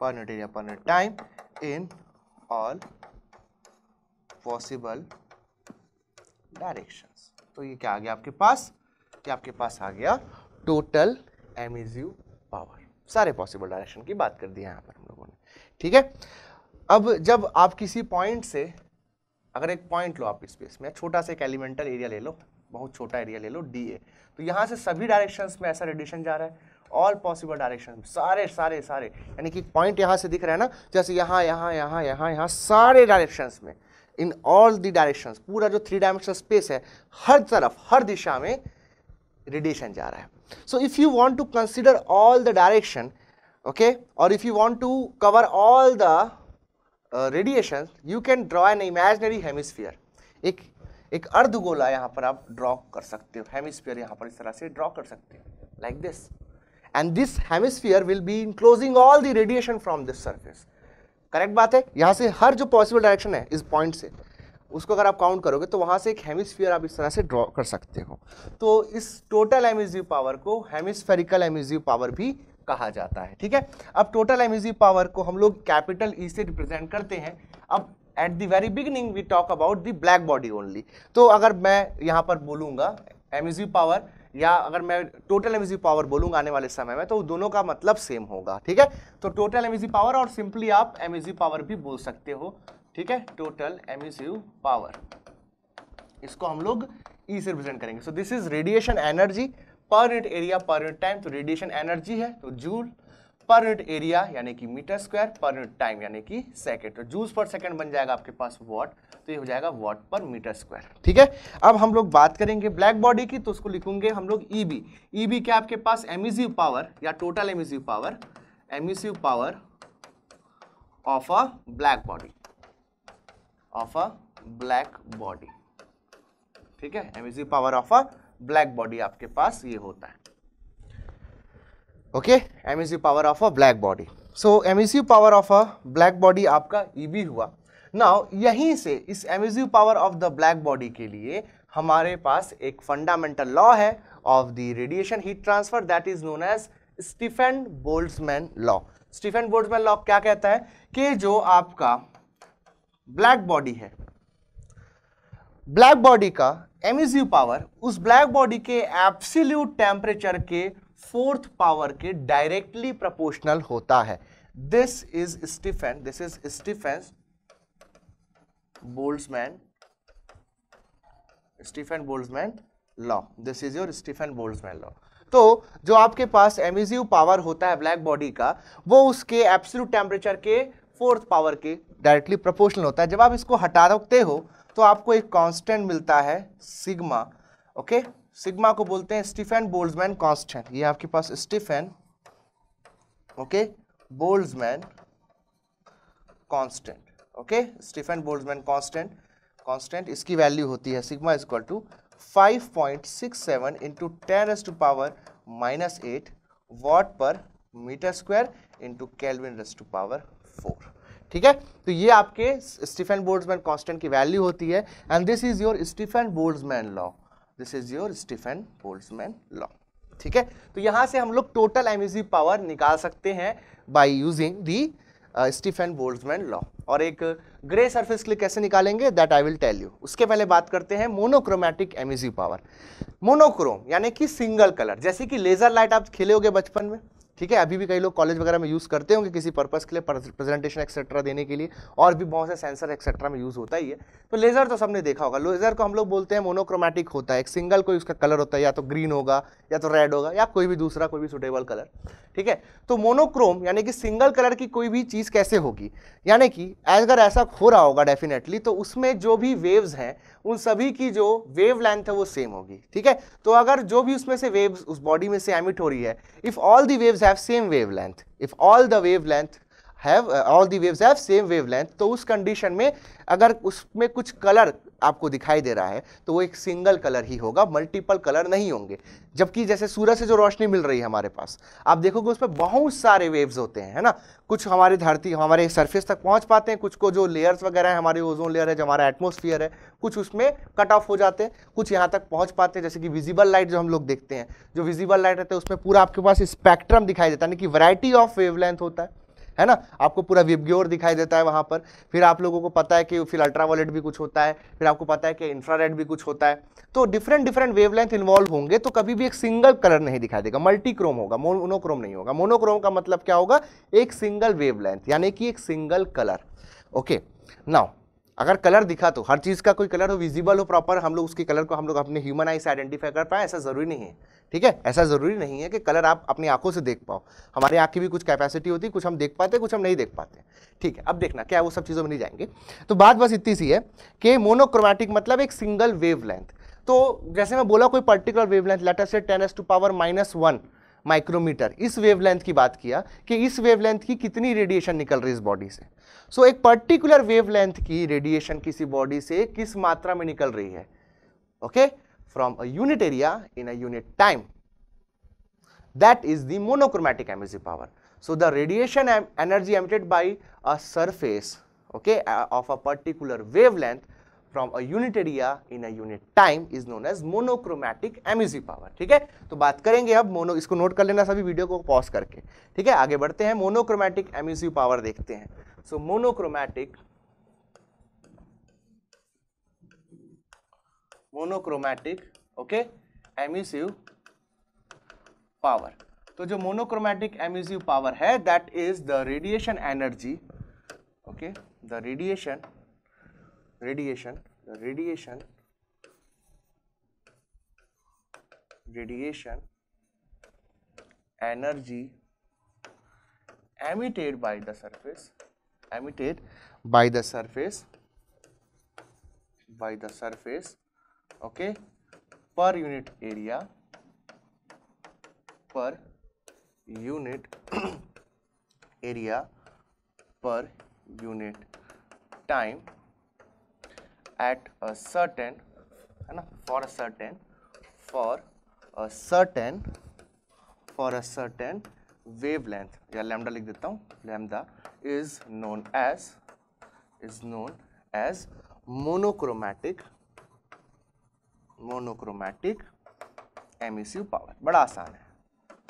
per unit area per unit time in all possible directions तो ये क्या आ गया आपके पास क्या आपके पास आ गया टोटल एमिज्यू पावर सारे पॉसिबल डायरेक्शन की बात कर दी है यहाँ पर ठीक है अब जब आप किसी पॉइंट से अगर एक पॉइंट लो आप स्पेस में छोटा सा एक एलिमेंटल एरिया ले लो बहुत छोटा एरिया ले लो डी ए तो यहाँ से सभी डायरेक्शंस में ऐसा रेडिएशन जा रहा है ऑल पॉसिबल डायरेक्शन सारे सारे सारे यानी कि पॉइंट यहाँ से दिख रहा है ना जैसे यहाँ यहाँ यहाँ यहाँ यहाँ सारे डायरेक्शंस में इन ऑल द डायरेक्शंस पूरा जो थ्री डायमेंशनल स्पेस है हर तरफ हर दिशा में रेडिएशन जा रहा है so if you want to consider all the direction okay or if you want to cover all the uh, radiations you can draw an imaginary hemisphere एक एक अर्धगोला यहाँ पर आप ड्रॉ कर सकते हो हेमिस्फीयर यहाँ पर इस तरह से ड्रॉ कर सकते हो like this and this hemisphere will be enclosing all the radiation from this surface correct बात है यहाँ से हर जो पॉसिबल डायरेक्शन है इस पॉइंट से उसको अगर आप काउंट करोगे तो वहाँ से एक हेमिस्फीयर आप इस तरह से ड्रॉ कर सकते हो तो इस टोटल एमिजिव पावर को हेमिस्फेरिकल एमिजिव पावर भी कहा जाता है ठीक है अब टोटल एमिसिव पावर को हम लोग कैपिटल ई e से रिप्रेजेंट करते हैं अब at the very beginning we talk about the black body only तो अगर मैं यहाँ पर बोलूँगा एमिसिव पावर e या अगर मैं टोटल एमिसिव पावर बोलूँगा आने वाले समय में तो दोनों का मतलब सेम होगा ठीक है तो टोटल एमिसिव पावर और सिंपली आप एमिसिव पावर e भी बोल सकते हो ठीक है टोटल एमिसिव पावर इसको हम लोग ई से रिप्रेजेंट करेंगे so this is radiation energy per unit area per unit time तो रेडिएशन एनर्जी है तो जूल पर यूनिट एरिया यानी कि metre square per unit time यानी कि सेकेंड तो जूल पर सेकेंड बन जाएगा आपके पास वॉट तो ये हो जाएगा वॉट पर मीटर स्क्वायर ठीक है अब हम लोग बात करेंगे ब्लैक बॉडी की तो उसको लिखूंगे हम लोग ई बी ई बी क्या आपके पास एमिजिव पावर या total emissive power emissive power of a black body of a black body ठीक है emissive power of a black body आपके पास ये होता है okay emissive power of a black body so emissive power of a black body आपका E B e हुआ now यहीं से इस emissive power of the black body के लिए हमारे पास एक फंडामेंटल लॉ है of the radiation heat transfer that is known as Stefan Boltzmann law Stefan Boltzmann law क्या कहता है कि जो आपका ब्लैक बॉडी है ब्लैक बॉडी का एमिजिव पावर e उस ब्लैक बॉडी के एब्सिल्यूट टेम्परेचर के फोर्थ पावर के डायरेक्टली प्रपोर्शनल होता है this is Stefan this is Stefan Boltzmann Stefan Boltzmann law this is your Stefan Boltzmann law तो जो आपके पास एमिजिव पावर e होता है ब्लैक बॉडी का वो उसके एब्सोल्यूट टेम्परेचर के फोर्थ पावर के डायरेक्टली प्रोपोर्शनल होता है जब आप इसको हटा रखते हो तो आपको एक कांस्टेंट मिलता है सिग्मा ओके सिग्मा को बोलते हैं स्टीफेन बोल्समैन कांस्टेंट ये आपके पास Stefan okay Boltzmann constant okay Stefan Boltzmann constant constant इसकी वैल्यू होती है sigma is equal to 5.67 point six seven into ten S to power minus eight watt per metre square into kelvin raise to power four ठीक है तो ये आपके Stefan Boltzmann constant की value होती है and this is your Stefan Boltzmann law this is your Stefan Boltzmann law ठीक है तो यहां से हम लोग टोटल एमिसिव पावर निकाल सकते हैं by using the Stefan Boltzmann law और एक ग्रे सरफेस के लिए कैसे निकालेंगे that I will tell you उसके पहले बात करते हैं मोनोक्रोमेटिक एमिसिव पावर मोनोक्रोम यानी कि सिंगल कलर जैसे कि लेजर लाइट आप खेले होगे बचपन में ठीक है अभी भी कई लोग कॉलेज वगैरह में यूज़ करते होंगे किसी पर्पज़ के लिए प्रेजेंटेशन एक्सेट्रा देने के लिए और भी बहुत से सेंसर एक्सेट्रा में यूज़ होता ही है तो लेज़र तो सबने देखा होगा लेज़र को हम लोग बोलते हैं मोनोक्रोमेटिक होता है एक सिंगल कोई उसका कलर होता है या तो ग्रीन होगा या तो रेड होगा या कोई भी दूसरा कोई भी सुटेबल कलर ठीक है तो मोनोक्रोम यानी कि सिंगल कलर की कोई भी चीज़ कैसे होगी यानी कि अगर ऐसा हो रहा होगा डेफिनेटली तो उसमें जो भी वेव्स हैं उन सभी की जो वेव लेंथ है वो सेम होगी ठीक है तो अगर जो भी उसमें से वेव्स उस बॉडी में से एमिट हो रही है इफ़ ऑल दी वेव्स है have same wavelength if all the wavelength have uh, all the waves have same wavelength तो उस condition में अगर उसमें कुछ color आपको दिखाई दे रहा है तो वो एक सिंगल कलर ही होगा मल्टीपल कलर नहीं होंगे जबकि जैसे सूरज से जो रोशनी मिल रही है हमारे पास आप देखोगे उस पर बहुत सारे वेव्स होते हैं है ना कुछ हमारी धरती हमारे सरफेस तक पहुंच पाते हैं कुछ को जो लेयर्स वगैरह है हमारे ओजोन लेयर है जो हमारा एटमोसफियर है कुछ उसमें कट ऑफ हो जाते हैं कुछ यहाँ तक पहुँच पाते हैं जैसे कि विजिबल लाइट जो हम लोग देखते हैं जो विजिबल लाइट रहता है उसमें पूरा आपके पास स्पेक्ट्रम दिखाई देता है यानी कि वरायटी ऑफ वेवलेंथ होता है है ना आपको पूरा विबग्योर दिखाई देता है वहाँ पर फिर आप लोगों को पता है कि फिर अल्ट्रावायलेट भी कुछ होता है फिर आपको पता है कि इंफ्रारेड भी कुछ होता है तो डिफरेंट डिफरेंट वेवलेंथ इन्वॉल्व होंगे तो कभी भी एक सिंगल कलर नहीं दिखाई देगा मल्टीक्रोम होगा मोनोक्रोम नहीं होगा मोनोक्रोम का मतलब क्या होगा एक सिंगल वेवलेंथ यानी कि एक सिंगल कलर ओके नाउ अगर कलर दिखा तो हर चीज़ का कोई कलर हो विजिबल हो प्रॉपर हम लोग उसके कलर को हम लोग अपने ह्यूमन आई से आइडेंटिफाई कर पाए ऐसा ज़रूरी नहीं है ठीक है ऐसा ज़रूरी नहीं है कि कलर आप अपनी आंखों से देख पाओ हमारे आँख की भी कुछ कैपेसिटी होती है कुछ हम देख पाते कुछ हम नहीं देख पाते ठीक है अब देखना क्या वो सब चीज़ों में नहीं जाएंगे तो बात बस इतनी सी है कि मोनोक्रोमैटिक मतलब एक सिंगल वेव तो जैसे मैं बोला कोई पर्टिकुलर वेव लेंथ लेटर से ten S to power minus one micrometre इस वेवलेंथ की बात किया कि इस वेवलेंथ की कितनी रेडिएशन निकल रही है इस बॉडी से सो so, एक पर्टिकुलर वेवलेंथ की रेडिएशन किसी बॉडी से किस मात्रा में निकल रही है okay from a unit area in a unit time is the the monochromatic power so the radiation energy energy by a surface okay of a particular wavelength from a unit area in a unit time is known as monochromatic emissive power ठीक है तो बात करेंगे अब mono इसको note कर लेना सभी वीडियो को पॉज करके ठीक है आगे बढ़ते हैं मोनोक्रोमैटिक एमिजी पावर देखते हैं so monochromatic monochromatic okay emissive power तो जो मोनोक्रोमैटिक एमिसिव पावर है that is the radiation energy okay the radiation radiation the radiation radiation energy emitted by the surface emitted by the surface by the surface okay per unit area per unit area per unit time at a certain है ना for a certain for a certain for a certain length या lambda लिख देता हूँ lambda is known as is known as monochromatic monochromatic emissive power बड़ा आसान है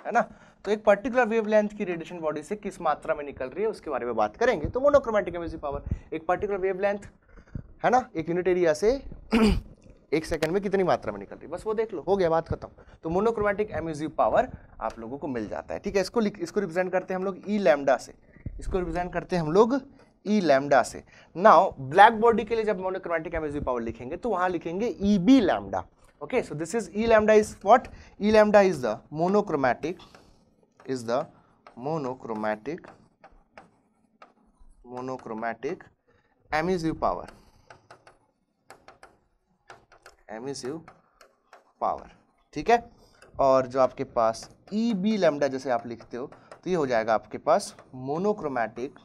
है ना तो एक पर्टिकुलर वेवलेंथ की रेडिएशन बॉडी से किस मात्रा में निकल रही है उसके बारे में बात करेंगे तो मोनोक्रोमैटिक एमईसीयू पावर एक पर्टिकुलर वेवलेंथ है ना एक यूनिट एरिया से एक सेकंड में कितनी मात्रा में निकल रही बस वो देख लो हो गया बात खत्म तो मोनोक्रोमेटिक एम्यूजिव पावर आप लोगों को मिल जाता है ठीक है इसको इसको रिप्रेजेंट करते हैं हम लोग ई e लैमडा से इसको रिप्रेजेंट करते हैं हम लोग ई e लैमडा से नाउ ब्लैक बॉडी के लिए जब मोनोक्रोमेटिक एम्यूजिव पावर लिखेंगे तो वहां लिखेंगे E B lambda okay so this is E lambda is what E lambda is the monochromatic is the monochromatic monochromatic emissive power emissive power ठीक है और जो आपके पास ई बी लेमडा जैसे आप लिखते हो तो ये हो जाएगा आपके पास monochromatic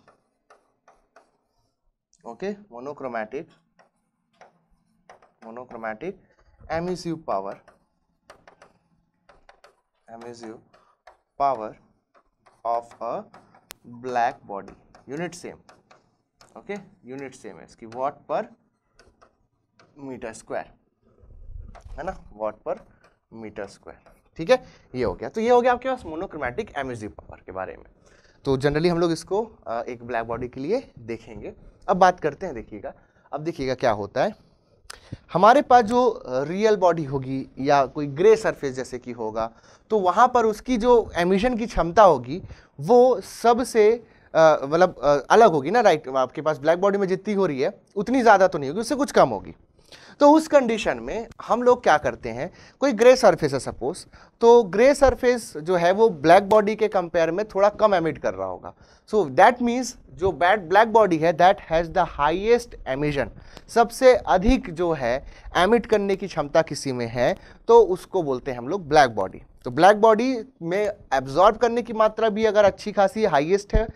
okay monochromatic monochromatic emissive power emissive power of a black body unit same okay unit same है इसकी वॉट पर मीटर स्क्वायर है ना वॉट पर मीटर स्क्वायर ठीक है ये हो गया तो ये हो गया आपके पास मोनोक्रोमेटिक एमिजिव पावर के बारे में तो जनरली हम लोग इसको एक ब्लैक बॉडी के लिए देखेंगे अब बात करते हैं देखिएगा अब देखिएगा क्या होता है हमारे पास जो रियल बॉडी होगी या कोई ग्रे सरफेस जैसे कि होगा तो वहाँ पर उसकी जो एमिशन की क्षमता होगी वो सबसे मतलब अलग होगी ना राइट आपके पास ब्लैक बॉडी में जितनी हो रही है उतनी ज़्यादा तो नहीं होगी उससे कुछ कम होगी तो उस कंडीशन में हम लोग क्या करते हैं कोई ग्रे सरफेस है सपोज तो ग्रे सरफेस जो है वो ब्लैक बॉडी के कंपेयर में थोड़ा कम एमिट कर रहा होगा सो दैट मीन्स जो बैट ब्लैक बॉडी है that has the highest emission सबसे अधिक जो है एमिट करने की क्षमता किसी में है तो उसको बोलते हैं हम लोग ब्लैक बॉडी तो ब्लैक बॉडी में एब्जॉर्ब करने की मात्रा भी अगर अच्छी खासी हाइएस्ट है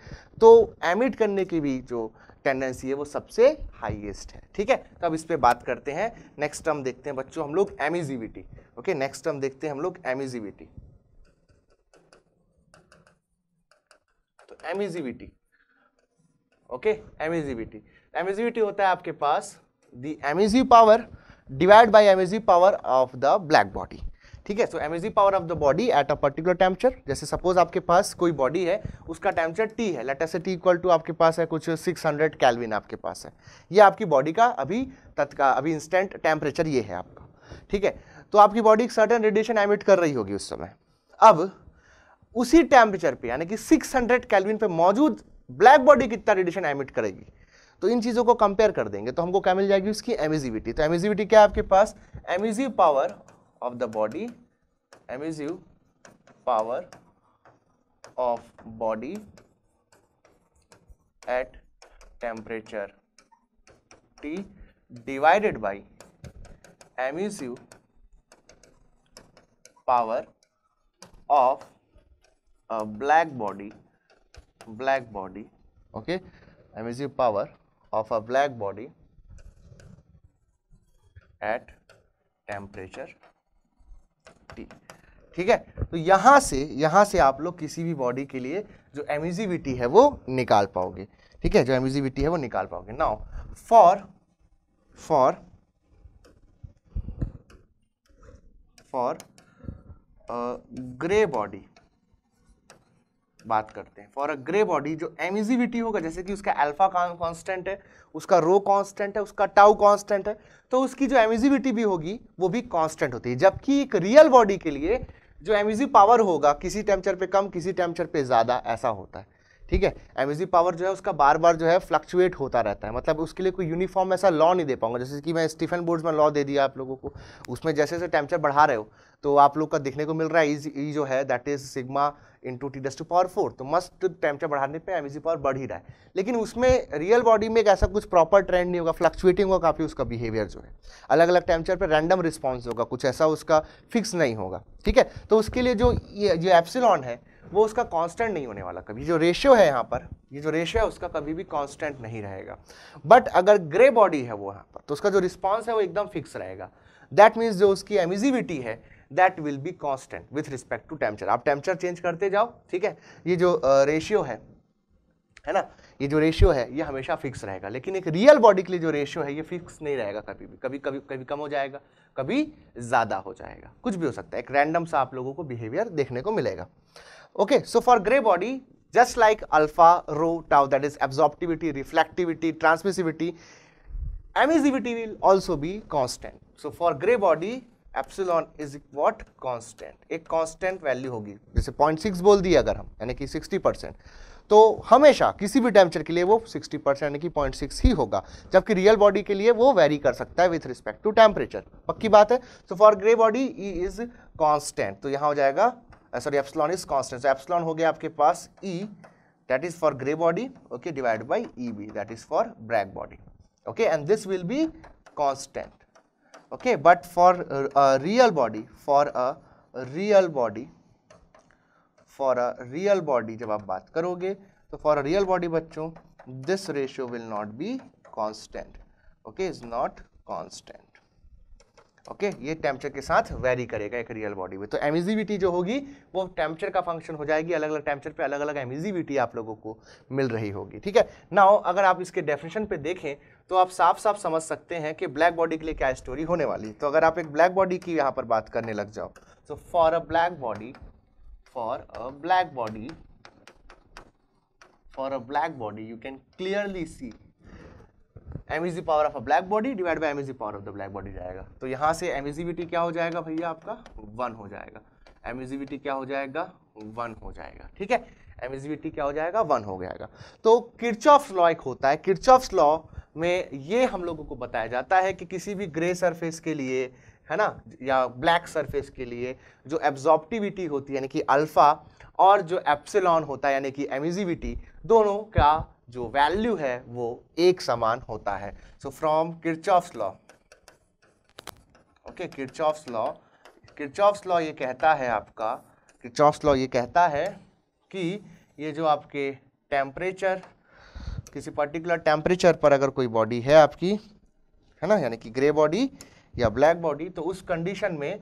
तो एमिट करने की भी जो टेंडेंसी है वो सबसे हाईएस्ट है ठीक है तो अब इस पर बात करते हैं नेक्स्ट टर्म देखते हैं बच्चों हम लोग एमिजिविटी ओके नेक्स्ट टर्म देखते हैं हम लोग एमिजिविटी तो एमिजिविटी ओके एमिजिविटी एमिजिविटी होता है आपके पास the emissive power divide by emissive power of the black body ठीक है so energy power of the body at a particular temperature जैसे सपोज आपके पास कोई बॉडी है उसका टेम्परेचर टी है से टी इक्वल टू आपके पास है कुछ 600 हंड्रेड कैलविन आपके पास है ये आपकी बॉडी का अभी तत्काल अभी इंस्टेंट टेम्परेचर ये है आपका ठीक है तो आपकी बॉडी एक सर्टन रेडिएशन एमिट कर रही होगी उस समय अब उसी टेम्परेचर पर यानी कि सिक्स हंड्रेड कैलविन पर मौजूद ब्लैक बॉडी कितना रेडिएशन एमिट करेगी तो इन चीज़ों को कंपेयर कर देंगे तो हमको क्या मिल जाएगी उसकी एमिजिविटी तो एमिजिविटी क्या है आपके पास emissive power of the body u power of body at temperature T divided by u power of a black body black body okay u power of a black body at temperature T ठीक है तो यहाँ से यहाँ से आप लोग किसी भी बॉडी के लिए जो एमिजिविटी है वो निकाल पाओगे ठीक है जो एमिजिविटी है वो निकाल पाओगे now for for for grey body बात करते हैं फॉर अ ग्रे बॉडी जो एमिजिविटी होगा जैसे कि उसका अल्फा कांस्टेंट है उसका रो कांस्टेंट है उसका टाउ कांस्टेंट है तो उसकी जो एमिजिविटी भी होगी वो भी कांस्टेंट होती है जबकि एक रियल बॉडी के लिए जो एमिजिव पावर होगा किसी टेम्पचर पे कम किसी टेम्पचर पे ज़्यादा ऐसा होता है ठीक है एमएसडी पावर जो है उसका बार बार जो है फ्लक्चुएट होता रहता है मतलब उसके लिए कोई यूनिफॉर्म ऐसा लॉ नहीं दे पाऊंगा जैसे कि मैं स्टीफन बोर्ड्स में लॉ दे दिया आप लोगों को उसमें जैसे जैसे टेम्परेचर बढ़ा रहे हो तो आप लोग का देखने को मिल रहा है इज e ई e जो है that is sigma into T डस्ट पावर फोर तो मस्ट टेम्परेचर बढ़ाने पे एम पावर बढ़ ही रहा है लेकिन उसमें रियल बॉडी में एक ऐसा कुछ प्रॉपर ट्रेंड नहीं होगा फ्लक्चुएटिंग होगा काफ़ी उसका बिहेवियर जो है अलग अलग टेम्परेचर पर रैंडम रिस्पॉन्स होगा कुछ ऐसा उसका फिक्स नहीं होगा ठीक है तो उसके लिए जो ये जो एप्सिलॉन है वो उसका कांस्टेंट नहीं होने वाला कभी जो रेशियो है यहाँ पर ये जो रेशियो है उसका कभी भी कांस्टेंट नहीं रहेगा बट अगर ग्रे बॉडी है वो यहाँ पर तो उसका जो रिस्पॉन्स है वो एकदम फिक्स रहेगा दैट मीन्स जो उसकी एमिजिविटी है that will be constant with respect to temperature आप टेम्पचर चेंज करते जाओ ठीक है ये जो रेशियो uh, है है ना ये जो रेशियो है ये हमेशा फिक्स रहेगा लेकिन एक रियल बॉडी के लिए जो रेशियो है ये फिक्स नहीं रहेगा कभी भी कभी कभी कभी कम हो जाएगा कभी ज़्यादा हो जाएगा कुछ भी हो सकता है एक रैंडम सा आप लोगों को बिहेवियर देखने को मिलेगा Okay, so for gray body, just like alpha, rho, tau, that is absorptivity, reflectivity, transmissivity, emissivity will also be constant. So for gray body, epsilon is what constant एक कांस्टेंट वैल्यू होगी जैसे 0.6 बोल दिए अगर हम यानी कि 60 परसेंट तो हमेशा किसी भी टेम्परेचर के लिए वो 60 परसेंट यानी कि 0.6 ही होगा जबकि रियल बॉडी के लिए वो वेरी कर सकता है विथ रिस्पेक्ट टू टेम्परेचर पक्की बात है so for grey body E is constant तो यहाँ हो जाएगा sorry epsilon is constant epsilon हो गया आपके पास E that is for grey body okay divide by E B that is for black body okay and this will be constant okay but for a real body for a real body for a real body जब आप बात करोगे तो for a real body बच्चों this ratio will not be constant okay is not constant okay okay, ये temperature के साथ very करेगा एक रियल बॉडी में तो एमिजिविटी e जो होगी वो टेम्परेचर का फंक्शन हो जाएगी अलग अलग टेम्परेचर पे अलग अलग एमिजिविटी आप लोगों को मिल रही होगी ठीक है ना अगर आप इसके डेफिनेशन पे देखें तो आप साफ साफ समझ सकते हैं कि ब्लैक बॉडी के लिए क्या स्टोरी होने वाली तो अगर आप एक ब्लैक बॉडी की यहाँ पर बात करने लग जाओ तो for a black body for a black body for a black body you can clearly see M is the power of a black body divide by M is the power of the black body जाएगा तो यहाँ से एमिजिविटी क्या हो जाएगा भैया आपका one हो जाएगा एमिजिविटी क्या हो जाएगा वन हो जाएगा ठीक है एमिजिविटी क्या हो जाएगा वन हो जाएगा तो ऑफ लॉ एक होता है ऑफ लॉ में ये हम लोगों को बताया जाता है कि किसी भी ग्रे सरफेस के लिए है ना या ब्लैक सरफेस के लिए जो एब्जॉर्प्टिविटी होती है यानी कि अल्फ़ा और जो एप्सिलॉन होता है यानी कि एमिजिविटी दोनों का जो वैल्यू है वो एक समान होता है so from Kirchhoff's law okay Kirchhoff's law Kirchhoff's law ये कहता है आपका किरचॉफ्स लॉ ये कहता है कि ये जो आपके टेम्परेचर किसी पर्टिकुलर टेम्परेचर पर अगर कोई बॉडी है आपकी है ना यानी कि ग्रे बॉडी या ब्लैक बॉडी तो उस कंडीशन में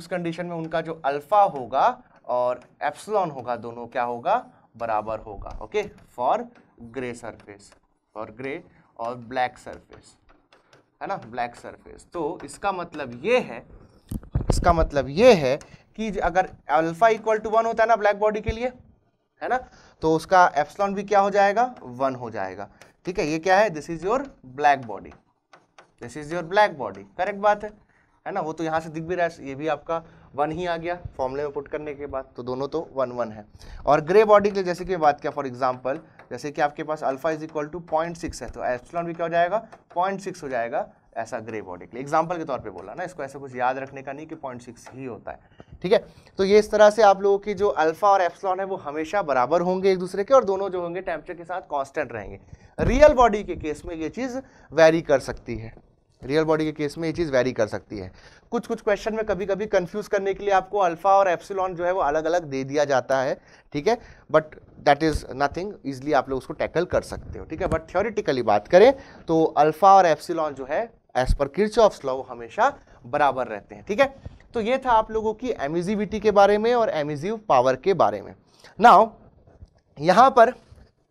उस कंडीशन में उनका जो अल्फ़ा होगा और एप्सलॉन होगा दोनों क्या होगा बराबर होगा ओके फॉर ग्रे सरफेस और ग्रे और ब्लैक सरफेस है ना ब्लैक सरफेस तो इसका मतलब ये है इसका मतलब ये है कि अगर अल्फा इक्वल टू वन होता है ना ब्लैक बॉडी के लिए है ना तो उसका एप्सलॉन भी क्या हो जाएगा वन हो जाएगा ठीक है ये क्या है this is your black body this is your black body correct बात है है ना वो तो यहाँ से दिख भी रहा है ये भी आपका वन ही आ गया फॉर्मूले में पुट करने के बाद तो दोनों तो वन वन है और ग्रे बॉडी के लिए जैसे कि बात किया फॉर एग्जाम्पल जैसे कि आपके पास alpha is equal to point six है तो एप्सलॉन भी क्या हो जाएगा पॉइंट सिक्स हो जाएगा ऐसा ग्रे बॉडी के लिए एग्जाम्पल के तौर पे बोला ना इसको ऐसा कुछ याद रखने का नहीं कि पॉइंट सिक्स ही होता है ठीक है तो ये इस तरह से आप लोगों की जो अल्फा और एप्सलॉन है वो हमेशा बराबर होंगे एक दूसरे के और दोनों जो होंगे टेम्परेचर के साथ कॉन्स्टेंट रहेंगे रियल बॉडी के केस में ये चीज़ वेरी कर सकती है रियल बॉडी के केस में ये चीज़ वेरी कर सकती है कुछ कुछ क्वेश्चन में कभी कभी कंफ्यूज करने के लिए आपको अल्फ़ा और एफ्सिलॉन जो है वो अलग अलग दे दिया जाता है ठीक है but that is nothing easily आप लोग उसको टैकल कर सकते हो ठीक है बट थियोरिटिकली बात करें तो अल्फ़ा और एप्सिलॉन जो है एज पर किर्च ऑफ स्लॉ हमेशा बराबर रहते हैं ठीक है तो ये था आप लोगों की एमिजिविटी के बारे में और एमिजिव पावर के बारे में नाउ यहाँ पर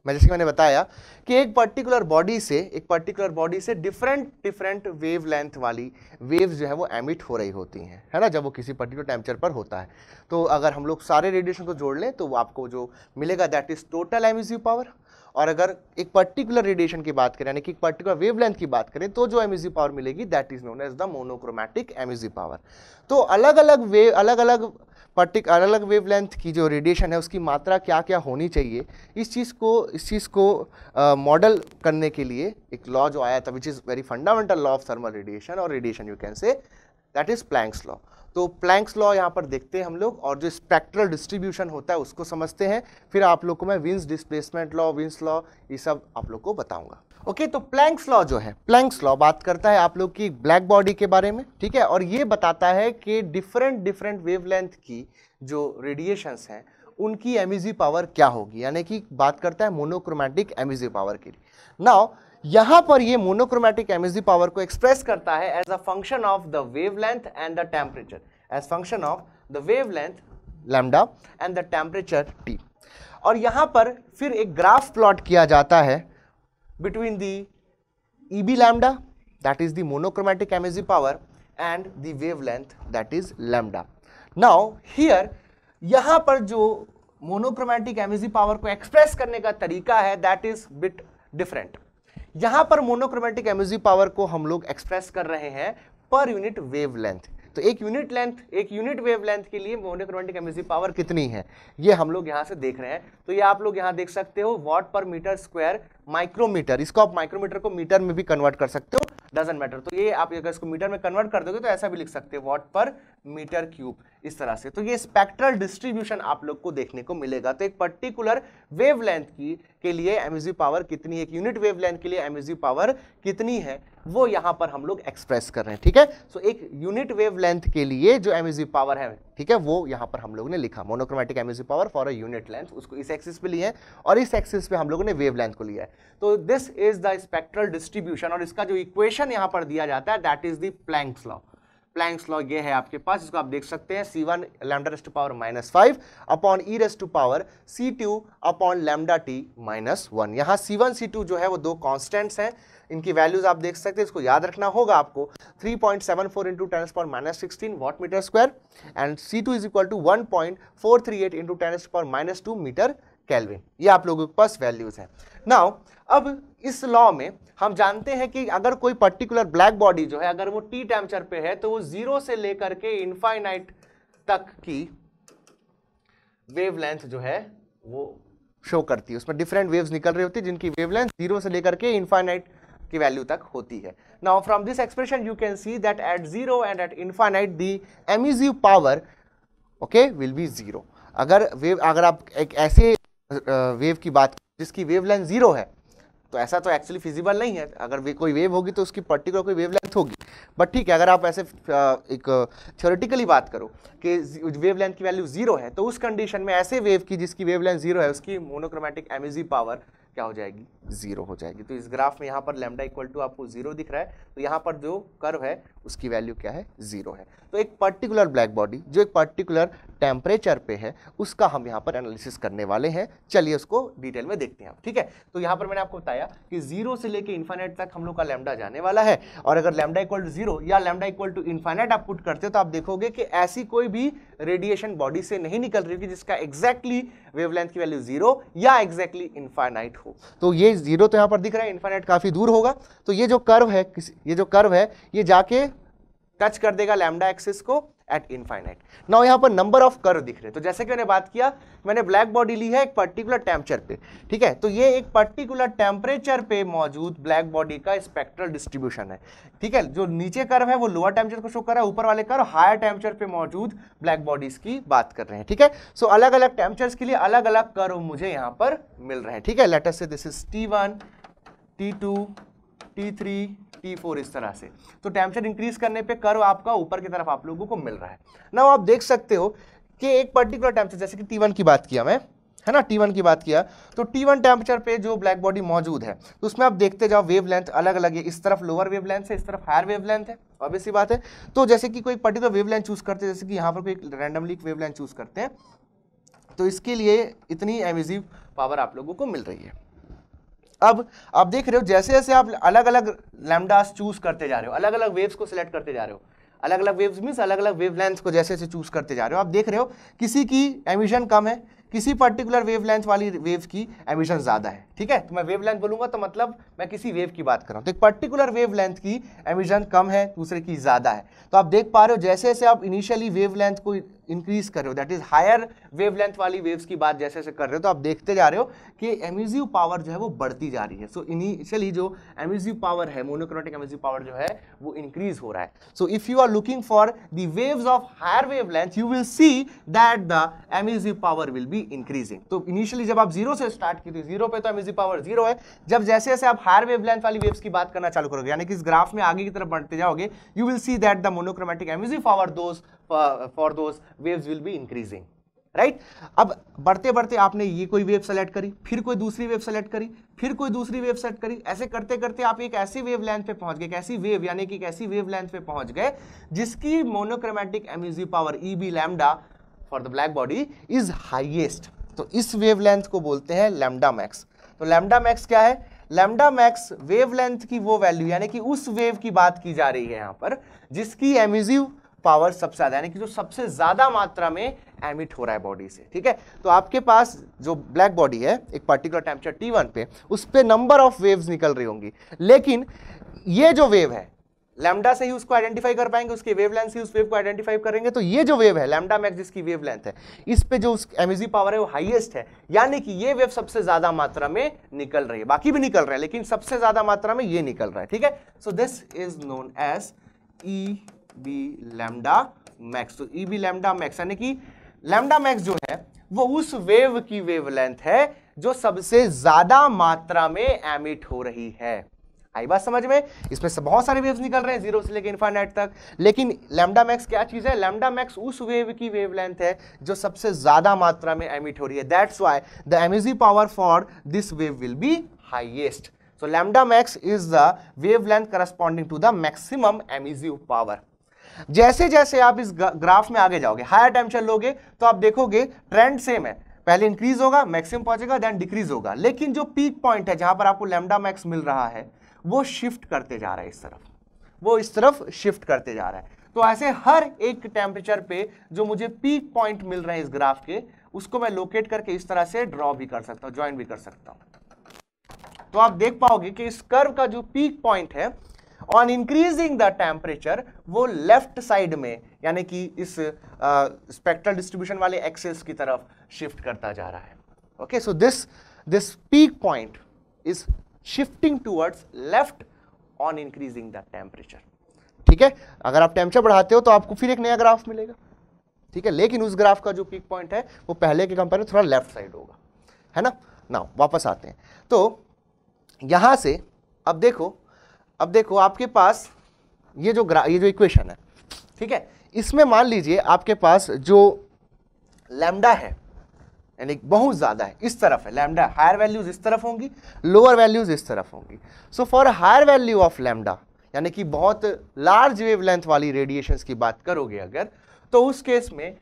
मैं जैसे मैंने बताया कि एक पर्टिकुलर बॉडी से एक पर्टिकुलर बॉडी से डिफरेंट डिफरेंट वेव लेंथ वाली वेव जो है वो एमिट हो रही होती हैं है ना जब वो किसी पर्टिकुलर टेम्परेचर पर होता है तो अगर हम लोग सारे रेडिएशन को जोड़ लें तो आपको जो मिलेगा that is total emissive power और अगर एक पर्टिकुलर रेडिएशन की बात करें यानी कि एक पर्टिकुलर वेव की बात करें तो जो एमिजिव पावर e मिलेगी that is known as the monochromatic emissive power तो अलग अलग वेव अलग अलग पर्टिक अलग अलग वेवलेंथ की जो रेडिएशन है उसकी मात्रा क्या क्या होनी चाहिए इस चीज़ को इस चीज़ को मॉडल uh, करने के लिए एक लॉ जो आया था which is very fundamental law of thermal radiation और radiation you can say that is Planck's law तो प्लैंक्स लॉ यहाँ पर देखते हैं हम लोग और जो स्पेक्ट्रल डिस्ट्रीब्यूशन होता है उसको समझते हैं फिर आप लोग को मैं Wien's displacement law Wien's law ये सब आप लोग को बताऊंगा ओके okay, तो प्लैंक्स लॉ जो है प्लैंक्स लॉ बात करता है आप लोग की ब्लैक बॉडी के बारे में ठीक है और ये बताता है कि डिफरेंट डिफरेंट वेवलेंथ की जो रेडिएशंस हैं उनकी एमिजी पावर क्या होगी यानी कि बात करता है मोनोक्रोमैटिक एमिजी पावर के लिए नाउ यहां पर ये मोनोक्रोमेटिक एमिजी पावर को एक्सप्रेस करता है as a function of the wavelength and the temperature as function of the wavelength lambda and the temperature T और यहां पर फिर एक ग्राफ प्लॉट किया जाता है between the E B that is the monochromatic emissive power and the wavelength that is lambda now here यहां पर जो मोनोक्रोमेटिक एमिजी पावर को एक्सप्रेस करने का तरीका है दैट इज बिट डिफरेंट यहां पर मोनोक्रोमेटिक एमजी पावर को हम लोग एक्सप्रेस कर रहे हैं पर यूनिट वेवलेंथ तो एक यूनिट लेंथ एक यूनिट वेव लेंथ के लिए मोनोक्रोमेटिक एमजी पावर कितनी है ये हम लोग यहां से देख रहे हैं तो ये आप लोग यहां देख सकते हो what per metre square micrometer इसको आप माइक्रोमीटर को मीटर में भी कन्वर्ट कर सकते हो डजेंट मैटर तो ये आप अगर इसको मीटर में कन्वर्ट कर दोगे तो ऐसा भी लिख सकते हो वॉट पर मीटर क्यूब इस तरह से तो ये स्पेक्ट्रल डिस्ट्रीब्यूशन आप लोग को देखने को मिलेगा तो एक पर्टिकुलर वेवलेंथ की के लिए एमजी पावर कितनी है एक यूनिट वेवलेंथ के लिए एमयूजी पावर कितनी है वो यहाँ पर हम लोग एक्सप्रेस कर रहे हैं ठीक है सो so, एक यूनिट वेवलेंथ के लिए जो एमयूजी पावर है ठीक है वो यहाँ पर हम लोगों ने लिखा monochromatic emissive power for a unit length उसको इस एक्सिस पे लिए हैं और इस एक्सिस पे हम लोगों ने वेव लेंथ को लिया है तो this is the spectral distribution और इसका जो इक्वेशन यहाँ पर दिया जाता है that is the Planck's law Planck's law ये है आपके पास इसको आप देख सकते हैं C one lambda raised to power minus five upon E raised to power C two upon lambda T minus one यहाँ सी वन सी टू जो है वो दो कॉन्स्टेंट्स हैं इनकी वैल्यूज आप देख सकते हैं इसको याद रखना होगा आपको 3.74 point seven four into ten पर minus sixteen watt metre square and C two is equal to one point four three eight into ten पर माइनस टू मीटर कैलविन ये आप लोगों के पास वैल्यूज़ है नाउ अब इस लॉ में हम जानते हैं कि अगर कोई पर्टिकुलर ब्लैक बॉडी जो है अगर वो टी टेम्पचर पे है तो वो जीरो से लेकर के इनफाइनाइट तक की वेवलेंथ जो है वो शो करती है उसमें डिफरेंट वेव्स निकल रही होती है जिनकी वेवलेंथ जीरो से लेकर के इन्फाइनाइट की वैल्यू तक होती है now from this expression you can see that at zero and at infinite the emissive power okay will be zero अगर वेव अगर आप एक ऐसे वेव की बात जिसकी वेव लेंथ जीरो है तो ऐसा तो एक्चुअली फिजिबल नहीं है अगर वे कोई वेव होगी तो उसकी पर्टिकुलर कोई वेव लेंथ होगी बट ठीक है अगर आप ऐसे एक थियोरेटिकली बात करो कि वेव लेंथ की वैल्यू जीरो है तो उस कंडीशन में ऐसे वेव की जिसकी वेव लेंथ जीरो है उसकी मोनोक्रोमेटिक एमिजी पावर क्या हो जाएगी ज़ीरो हो जाएगी तो इस ग्राफ में यहाँ पर लेमडा इक्वल टू आपको ज़ीरो दिख रहा है तो यहाँ पर जो कर्व है उसकी वैल्यू क्या है ज़ीरो है तो एक पर्टिकुलर ब्लैक बॉडी जो एक पर्टिकुलर टेम्परेचर पे है उसका हम यहाँ पर एनालिसिस करने वाले हैं चलिए उसको डिटेल में देखते हैं आप ठीक है तो यहाँ पर मैंने आपको बताया कि जीरो से लेकर इन्फाइनाइट तक हम लोग का लैमडा जाने वाला है और अगर लैमडा इक्वल जीरो या लैमडा इक्वल टू इन्फाइनाइट आप पुट करते हो तो आप देखोगे कि ऐसी कोई भी रेडिएशन बॉडी से नहीं निकल रही होगी जिसका एग्जैक्टली वेवलेंथ की वैल्यू जीरो या एग्जैक्टली इन्फाइनाइट हो तो ये जीरो तो यहाँ पर दिख रहा है इन्फाइनाइट काफ़ी दूर होगा तो ये जो कर्व है ये जो कर्व है ये जाके टच कर देगा लैमडा एक्सिस को एट इनफाइनाइट नाउ यहाँ पर नंबर ऑफ कर्व दिख रहे तो जैसे कि मैंने बात किया मैंने ब्लैक बॉडी ली है एक पर्टिकुलर टेम्परेचर पे ठीक है तो ये एक पर्टिकुलर टेम्परेचर पे मौजूद ब्लैक बॉडी का स्पेक्ट्रल डिस्ट्रीब्यूशन है ठीक है जो नीचे कर्व है वो लोअर टेम्परेचर को शो कर रहा है ऊपर वाले कर्व हायर टेम्परेचर पे मौजूद ब्लैक बॉडीज की बात कर रहे हैं ठीक है सो so, अलग अलग टेम्परेचर के लिए अलग अलग कर्व मुझे यहाँ पर मिल रहे हैं ठीक है लेटर से this is T one T two T three T four इस तरह से तो टेम्परेचर इंक्रीज करने पे कर्व आपका ऊपर की तरफ आप लोगों को मिल रहा है ना आप देख सकते हो कि एक पर्टिकुलर टेम्परेचर जैसे कि टी वन की बात किया मैं है ना टी वन की बात किया तो टी वन टेम्परेचर पर जो ब्लैक बॉडी मौजूद है तो उसमें आप देखते जाओ वेव लेंथ अलग अलग है इस तरफ लोअर वेव लेंथ है इस तरफ हायर वेव लेंथ है ऑब्वियस बात है तो जैसे कि कोई पर्टिकुलर वेव लेंथ चूज करते हैं जैसे कि यहाँ पर कोई रैंडमली वेव लेंथ चूज करते हैं तो इसके लिए इतनी एमिजिव पावर आप लोगों को मिल रही है अब आप देख रहे हो जैसे जैसे आप अलग अलग लैमडास चूज करते जा रहे हो अलग अलग वेव्स को सिलेक्ट करते जा रहे हो अलग अलग वेव्स मीन्स अलग अलग वेव को जैसे जैसे चूज करते जा रहे हो आप देख रहे हो किसी की एमिशन कम है किसी पर्टिकुलर वेव वाली वेव की एमिशन ज़्यादा है ठीक है तो मैं वेव लेंथ बोलूंगा तो मतलब मैं किसी वेव की बात कर रहा हूँ तो एक पर्टिकुलर वेव लेंथ की एमिजन कम है दूसरे की ज़्यादा है तो आप देख पा रहे हो जैसे जैसे आप इनिशियली वेव लेंथ को इंक्रीज कर रहे हो that is higher wavelength वाली वेव्स की बात जैसे जैसे कर रहे हो तो आप देखते जा रहे हो कि एम्यूजिव पावर जो है वो बढ़ती जा रही है सो so, इनिशियली जो एम्यूजिव पावर है मोनोक्रोटिक एम्यूजिव पावर जो है वो इंक्रीज हो रहा है so if you are looking for the waves of higher wavelength you will see that the emissive power will be increasing तो इनिशियली जब आप जीरो से स्टार्ट की थी जीरो पे तो दी पावर जीरो है जब जैसे जैसे आप हायर वेवलेंथ वाली वेव्स की बात करना चालू करोगे यानी कि इस ग्राफ में आगे की तरफ बढ़ते जाओगे you will see that the monochromatic emissive power those for those waves will be increasing right अब बढ़ते बढ़ते आपने ये कोई वेव सेलेक्ट करी फिर कोई दूसरी वेव सेलेक्ट करी फिर कोई दूसरी वेव सेलेक्ट करी ऐसे करते करते आप एक ऐसी वेव लेंथ पे पहुंच गए कैसी वेव यानी कि कैसी वेव लेंथ पे पहुंच गए जिसकी monochromatic emissive power E B lambda for the black body is highest तो इस वेव लेंथ को बोलते हैं लैमडा मैक्स तो लेमडा मैक्स क्या है लेमडा मैक्स वेवलेंथ की वो वैल्यू यानी कि उस वेव की बात की जा रही है यहाँ पर जिसकी एमिजिव पावर सबसे ज़्यादा यानी कि जो सबसे ज़्यादा मात्रा में एमिट हो रहा है बॉडी से ठीक है तो आपके पास जो ब्लैक बॉडी है एक पर्टिकुलर टेम्परेचर टी वन पे उस पर नंबर ऑफ वेव्स निकल रही होंगी लेकिन ये जो वेव है लैम्डा से ही उसको आइडेंटिफाई कर पाएंगे उसके वेवलेंथ से उस वेव को आइडेंटिफाई करेंगे तो ये जो वेव है लैम्डा मैक्स जिसकी वेवलेंथ है इस पे जो एमजी पावर है वो हाईएस्ट है यानी कि ये वेव सबसे ज्यादा मात्रा में निकल रही है बाकी भी निकल रहा है लेकिन सबसे ज्यादा मात्रा में ये निकल रहा है ठीक है so this is known as E B lambda max तो E e B lambda max यानी कि लैम्डा मैक्स जो है वो उस वेव की वेवलेंथ है जो सबसे ज्यादा मात्रा में एमिट हो रही है आई बात समझ में इसमें से बहुत सारे वेव्स निकल रहे हैं जीरो से लेकर इन्फानाइट तक लेकिन लैमडा मैक्स क्या चीज़ है लैमडा मैक्स उस वेव की वेवलेंथ है जो सबसे ज़्यादा मात्रा में एमिट हो रही है that's why the emissive power for this wave will be highest so lambda max is the wavelength corresponding to the maximum emissive power जैसे जैसे आप इस ग्राफ में आगे जाओगे हायर टेम्पचर लोगे तो आप देखोगे ट्रेंड सेम है पहले इंक्रीज होगा मैक्सिमम पहुंचेगा देन डिक्रीज होगा लेकिन जो पीक पॉइंट है जहां पर आपको लैम्डा मैक्स मिल रहा है वो शिफ्ट करते जा रहा है इस तरफ वो इस तरफ शिफ्ट करते जा रहा है तो ऐसे हर एक टेम्परेचर पे जो मुझे पीक पॉइंट मिल रहा है इस ग्राफ के उसको मैं लोकेट करके इस तरह से ड्रॉ भी कर सकता हूँ ज्वाइन भी कर सकता हूँ तो आप देख पाओगे कि इस कर्व का जो पीक पॉइंट है ऑन इंक्रीजिंग द टेम्परेचर वो लेफ्ट साइड में यानी कि इस स्पेक्ट्रल डिस्ट्रीब्यूशन वाले एक्सेस की तरफ शिफ्ट करता जा रहा है okay so this this peak point is shifting towards left on increasing the temperature ठीक है अगर आप टेम्परेचर बढ़ाते हो तो आपको फिर एक नया ग्राफ मिलेगा ठीक है लेकिन उस ग्राफ का जो पीक पॉइंट है वो पहले के कंपेयर थोड़ा लेफ्ट साइड होगा है ना ना वापस आते हैं तो यहां से अब देखो अब देखो आपके पास ये जो ग्रा ये जो इक्वेशन है ठीक है इसमें मान लीजिए आपके पास जो लैमडा है यानी बहुत ज़्यादा है इस तरफ है लैमडा हायर वैल्यूज़ इस तरफ होंगी लोअर वैल्यूज़ इस तरफ होंगी so for higher value of lambda यानी कि बहुत लार्ज वेव वाली रेडिएशन की बात करोगे अगर तो उस केस में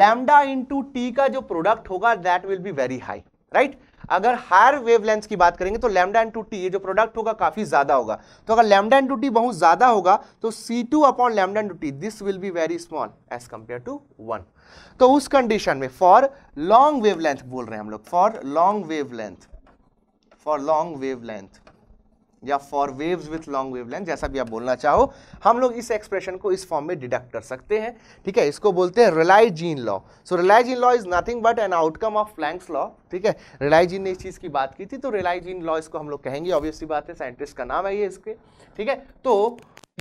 लैमडा इंटू टी का जो प्रोडक्ट होगा that will be very high right अगर हायर वेवलेंथ की बात करेंगे तो लेमडा एंड टू टी ये जो प्रोडक्ट होगा काफी ज्यादा होगा तो अगर लेमडा एंड टू टी बहुत ज्यादा होगा तो C two upon lambda into T this will be very small as compare to one तो उस कंडीशन में फॉर लॉन्ग वेवलेंथ बोल रहे हैं हम लोग for long wavelength for long wavelength या for waves with long wavelength जैसा भी आप बोलना चाहो हम लोग इस एक्सप्रेशन को इस फॉर्म में डिडक्ट कर सकते हैं ठीक है इसको बोलते हैं Rayleigh Jeans law so Rayleigh Jeans law is nothing but an outcome of Planck's law ठीक है रिलाई जीन ने इस चीज़ की बात की थी तो रिलाई जीन लॉ इसको हम लोग कहेंगे ऑब्वियसली बात है साइंटिस्ट का नाम है ये इसके ठीक है तो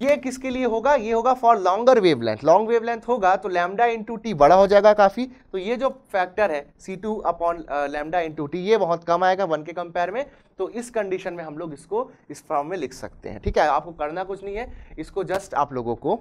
ये किसके लिए होगा ये होगा for longer wavelength long wavelength होगा तो लैमडा इंटू टी बड़ा हो जाएगा काफ़ी तो ये जो फैक्टर है C two upon lambda into T ये बहुत कम आएगा वन के कंपेयर में तो इस कंडीशन में हम लोग इसको इस फॉर्म में लिख सकते हैं ठीक है आपको करना कुछ नहीं है इसको जस्ट आप लोगों को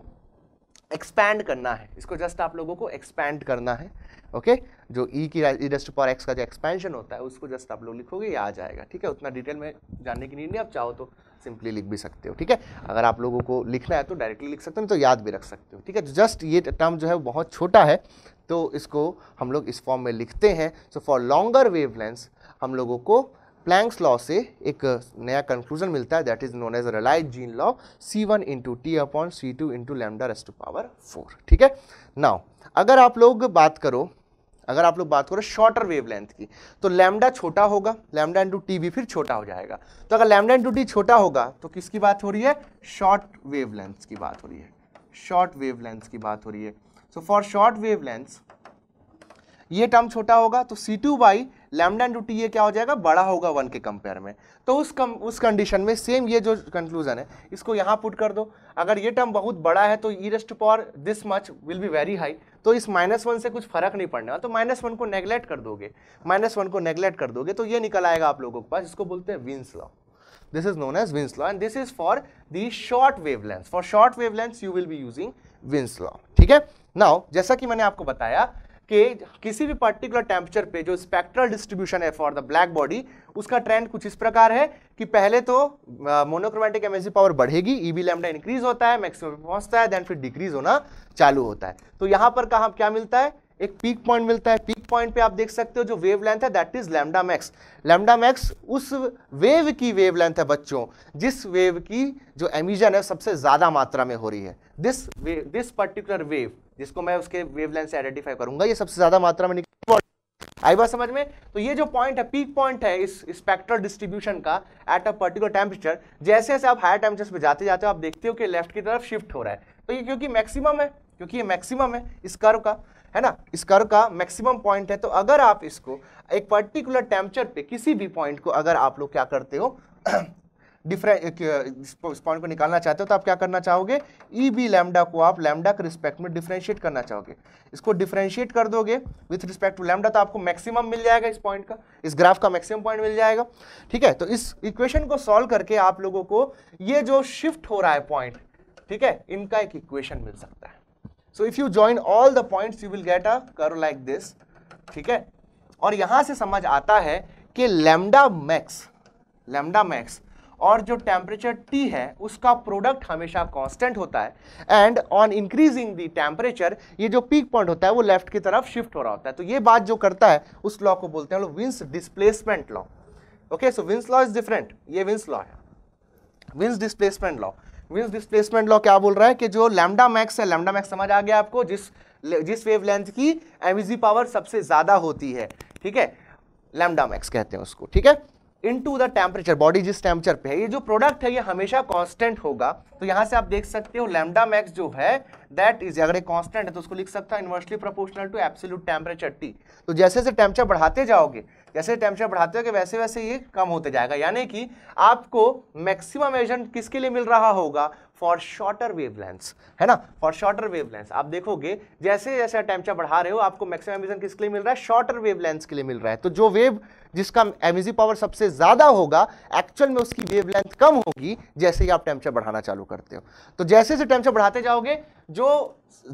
एक्सपैंड करना है इसको जस्ट आप लोगों को एक्सपैंड करना है ओके जो ई e की ई डस्ट पावर एक्स का जो एक्सपेंशन होता है उसको जस्ट आप लोग लिखोगे आ जाएगा ठीक है उतना डिटेल में जानने की नीड नहीं आप चाहो तो सिंपली लिख भी सकते हो ठीक है अगर आप लोगों को लिखना है तो डायरेक्टली लिख सकते हो तो याद भी रख सकते हो ठीक है जस्ट ये टर्म जो है बहुत छोटा है तो इसको हम लोग इस फॉर्म में लिखते हैं सो फॉर लॉन्गर वेवलेंस हम लोगों को प्लैंक्स लॉ से एक uh, नया कंक्लूजन मिलता है that is known as Rayleigh Jeans law C one into T upon C two into lambda raised to power four ठीक है नाउ अगर आप लोग बात करो अगर आप लोग बात करो शॉर्टर वेवलेंथ की तो लैमडा छोटा होगा लैमडा इंटू टी भी फिर छोटा हो जाएगा तो अगर लैमडा इंटू टी छोटा होगा तो किसकी बात हो रही है शॉर्ट वेवलेंथ की बात हो रही है शॉर्ट वेवलेंथ की बात हो रही है सो फॉर शॉर्ट वेवलेंथ्स ये टर्म छोटा होगा तो C two by lambda into T ए क्या हो जाएगा बड़ा होगा वन के कंपेयर में तो उस कम उस कंडीशन में सेम ये जो कंक्लूजन है इसको यहाँ पुट कर दो अगर ये टर्म बहुत बड़ा है तो E raised power this much will be very high तो इस माइनस वन से कुछ फर्क नहीं पड़ने वाला तो माइनस वन को नेग्लेक्ट कर दोगे माइनस वन को नेग्लेक्ट कर दोगे तो ये निकल आएगा आप लोगों के पास इसको बोलते हैं Wien's law this is known as Wien's law and this is for the short wavelengths. For short wavelengths you will be using Wien's law ठीक है नाउ जैसा कि मैंने आपको बताया कि किसी भी पर्टिकुलर टेम्परेचर पे जो स्पेक्ट्रल डिस्ट्रीब्यूशन है फॉर द ब्लैक बॉडी उसका ट्रेंड कुछ इस प्रकार है कि पहले तो मोनोक्रोमेटिक एमर्जी पावर बढ़ेगी बी लैमडा इंक्रीज होता है मैक्सिमम पहुंचता है देन फिर डिक्रीज होना चालू होता है तो यहाँ पर कहा क्या मिलता है एक पीक पॉइंट मिलता है पीक पॉइंट पे आप देख सकते हो जो वेव लेंथ है that is lambda max lambda max उस वेव की वेव लेंथ है बच्चों जिस वेव की जो एमिजन है सबसे ज़्यादा मात्रा में हो रही है this wave this particular wave जिसको मैं उसके वेव लेंथ से आइडेंटिफाई करूंगा ये सबसे ज़्यादा मात्रा में निकल आई बात समझ में तो ये जो पॉइंट है पीक पॉइंट है इस स्पेक्ट्रल डिस्ट्रीब्यूशन का एट अ पर्टिकुलर टेम्परेचर जैसे जैसे आप हायर टेम्परेचर पे जाते जाते हो आप देखते हो कि लेफ्ट की तरफ शिफ्ट हो रहा है तो ये क्योंकि मैक्सिमम है क्योंकि ये मैक्सिमम है इस कर्व का है ना इस कर्व का मैक्सिमम पॉइंट है तो अगर आप इसको एक पर्टिकुलर टेम्परेचर पे किसी भी पॉइंट को अगर आप लोग क्या करते हो डिफरेंट इस पॉइंट को निकालना चाहते हो तो आप क्या करना चाहोगे ई बी लैमडा को आप लैमडा के रिस्पेक्ट में डिफ्रेंशिएट करना चाहोगे इसको डिफ्रेंशिएट कर दोगे विथ रिस्पेक्ट टू लैमडा तो आपको मैक्सिमम मिल जाएगा इस पॉइंट का इस ग्राफ का मैक्सिमम पॉइंट मिल जाएगा ठीक है तो इस इक्वेशन को सॉल्व करके आप लोगों को ये जो शिफ्ट हो रहा है पॉइंट ठीक है इनका एक इक्वेशन मिल सकता है so if you join all the points you will get a curve like this ठीक है और यहां से समझ आता है कि लेमडा मैक्स लेमडा मैक्स और जो टेम्परेचर टी है उसका प्रोडक्ट हमेशा कांस्टेंट होता है and on increasing the temperature ये जो पीक पॉइंट होता है वो लेफ्ट की तरफ शिफ्ट हो रहा होता है तो ये बात जो करता है उस लॉ को बोलते हैं Wien's displacement law okay so Wien's law is different ये विंस लॉ है Wien's displacement law means displacement law क्या बोल रहा है कि जो लैमडा मैक्स है लैमडा मैक्स समझ आ गया आपको जिस जिस वेवलेंथ की एमिजिव पावर e सबसे ज़्यादा होती है ठीक है लैमडा मैक्स कहते हैं उसको ठीक है into the temperature body जिस टेम्परेचर पे है ये जो प्रोडक्ट है ये हमेशा कांस्टेंट होगा तो यहां से आप देख सकते हो लैमडा मैक्स जो है दैट इज अगर ये कांस्टेंट है तो उसको लिख सकता है inversely proportional to absolute temperature T तो जैसे जैसे टेम्परेचर बढ़ाते जाओगे जैसे टेम्परेचर बढ़ाते हो वैसे वैसे ये कम होते जाएगा यानी कि आपको मैक्सिमम एजन किसके लिए मिल रहा होगा फॉर शॉर्टर वेवलेंथ्स है ना फॉर शॉर्टर वेवलेंथ्स आप देखोगे जैसे जैसे टेम्परेचर बढ़ा रहे हो आपको मैक्सिमम एमिजन किसके लिए मिल रहा है शॉर्टर वेवलेंथ्स के लिए मिल रहा है तो जो वेव जिसका एमिजी पावर सबसे ज़्यादा होगा एक्चुअल में उसकी वेवलेंथ कम होगी जैसे ही आप टेम्परेचर बढ़ाना चालू करते हो तो जैसे जैसे टेम्परेचर बढ़ाते जाओगे जो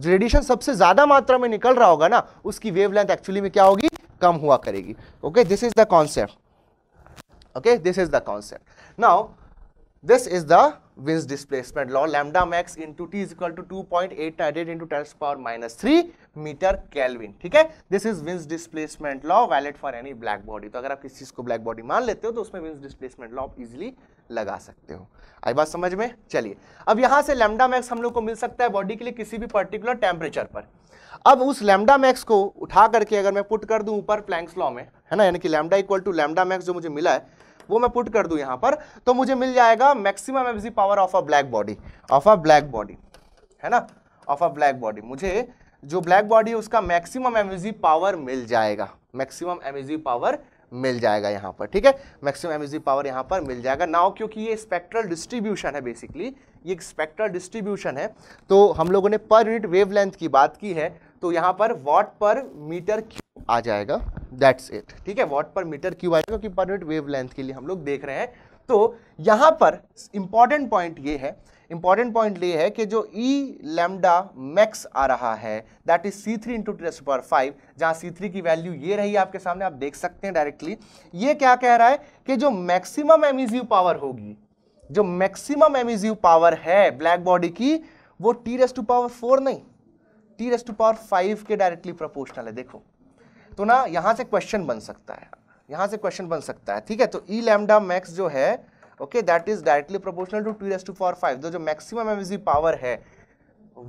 रेडिएशन सबसे ज़्यादा मात्रा में निकल रहा होगा ना उसकी वेवलेंथ एक्चुअली में क्या होगी कम हुआ करेगी okay this is the concept okay this is the concept now this is the Wien's displacement law lambda max into T is two two point eight hundred into tens power minus three metre kelvin ठीक है this is Wien's displacement law valid for any black body तो अगर आप किसी चीज को black body मान लेते हो तो उसमें विंस डिस्प्लेसमेंट लॉ इजिली लगा सकते हो आई बात समझ में चलिए अब यहां से लैमडा मैक्स हम लोग को मिल सकता है बॉडी के लिए किसी भी पर्टिकुलर टेम्परेचर पर अब उस लैमडा मैक्स को उठा करके अगर मैं पुट कर दूं ऊपर प्लैंक्स लॉ में है ना यानी कि lambda equal to lambda max जो मुझे मिला है वो मैं पुट कर दूं यहाँ पर तो मुझे मिल जाएगा मैक्सिमम एफजी power of a black body of a black body है ना ऑफ अ ब्लैक बॉडी मुझे जो ब्लैक बॉडी है उसका मैक्सिमम एमएजी पावर मिल जाएगा मैक्सिमम एमएजी पावर मिल जाएगा यहाँ पर ठीक है मैक्सिमम एमएजी पावर यहाँ पर मिल जाएगा नाउ क्योंकि ये स्पेक्ट्रल डिस्ट्रीब्यूशन है बेसिकली ये स्पेक्ट्रल डिस्ट्रीब्यूशन है तो हम लोगों ने पर यूनिट वेवलेंथ की बात की है तो यहाँ पर वॉट पर मीटर क्यूब आ जाएगा दैट्स इट ठीक है वॉट पर मीटर क्यूब आएगा क्योंकि पर मिनट वेव लेंथ के लिए हम लोग देख रहे हैं तो यहाँ पर इंपॉर्टेंट पॉइंट ये है इंपॉर्टेंट पॉइंट ये है कि जो ई लेमडा मैक्स आ रहा है that is C three into two पर फाइव जहाँ सी थ्री की वैल्यू ये रही आपके सामने आप देख सकते हैं डायरेक्टली ये क्या कह रहा है कि जो मैक्सिमम एमिजिव पावर होगी जो मैक्सिमम एमिजिव पावर है ब्लैक बॉडी की वो T raise to power four नहीं T raise to power five के डायरेक्टली प्रोपोर्शनल है देखो तो ना यहाँ से क्वेश्चन बन सकता है यहाँ से क्वेश्चन बन सकता है ठीक है तो ई लैमडा मैक्स जो है okay that is directly proportional to T raise to power five तो जो मैक्सिमम एमजी पावर है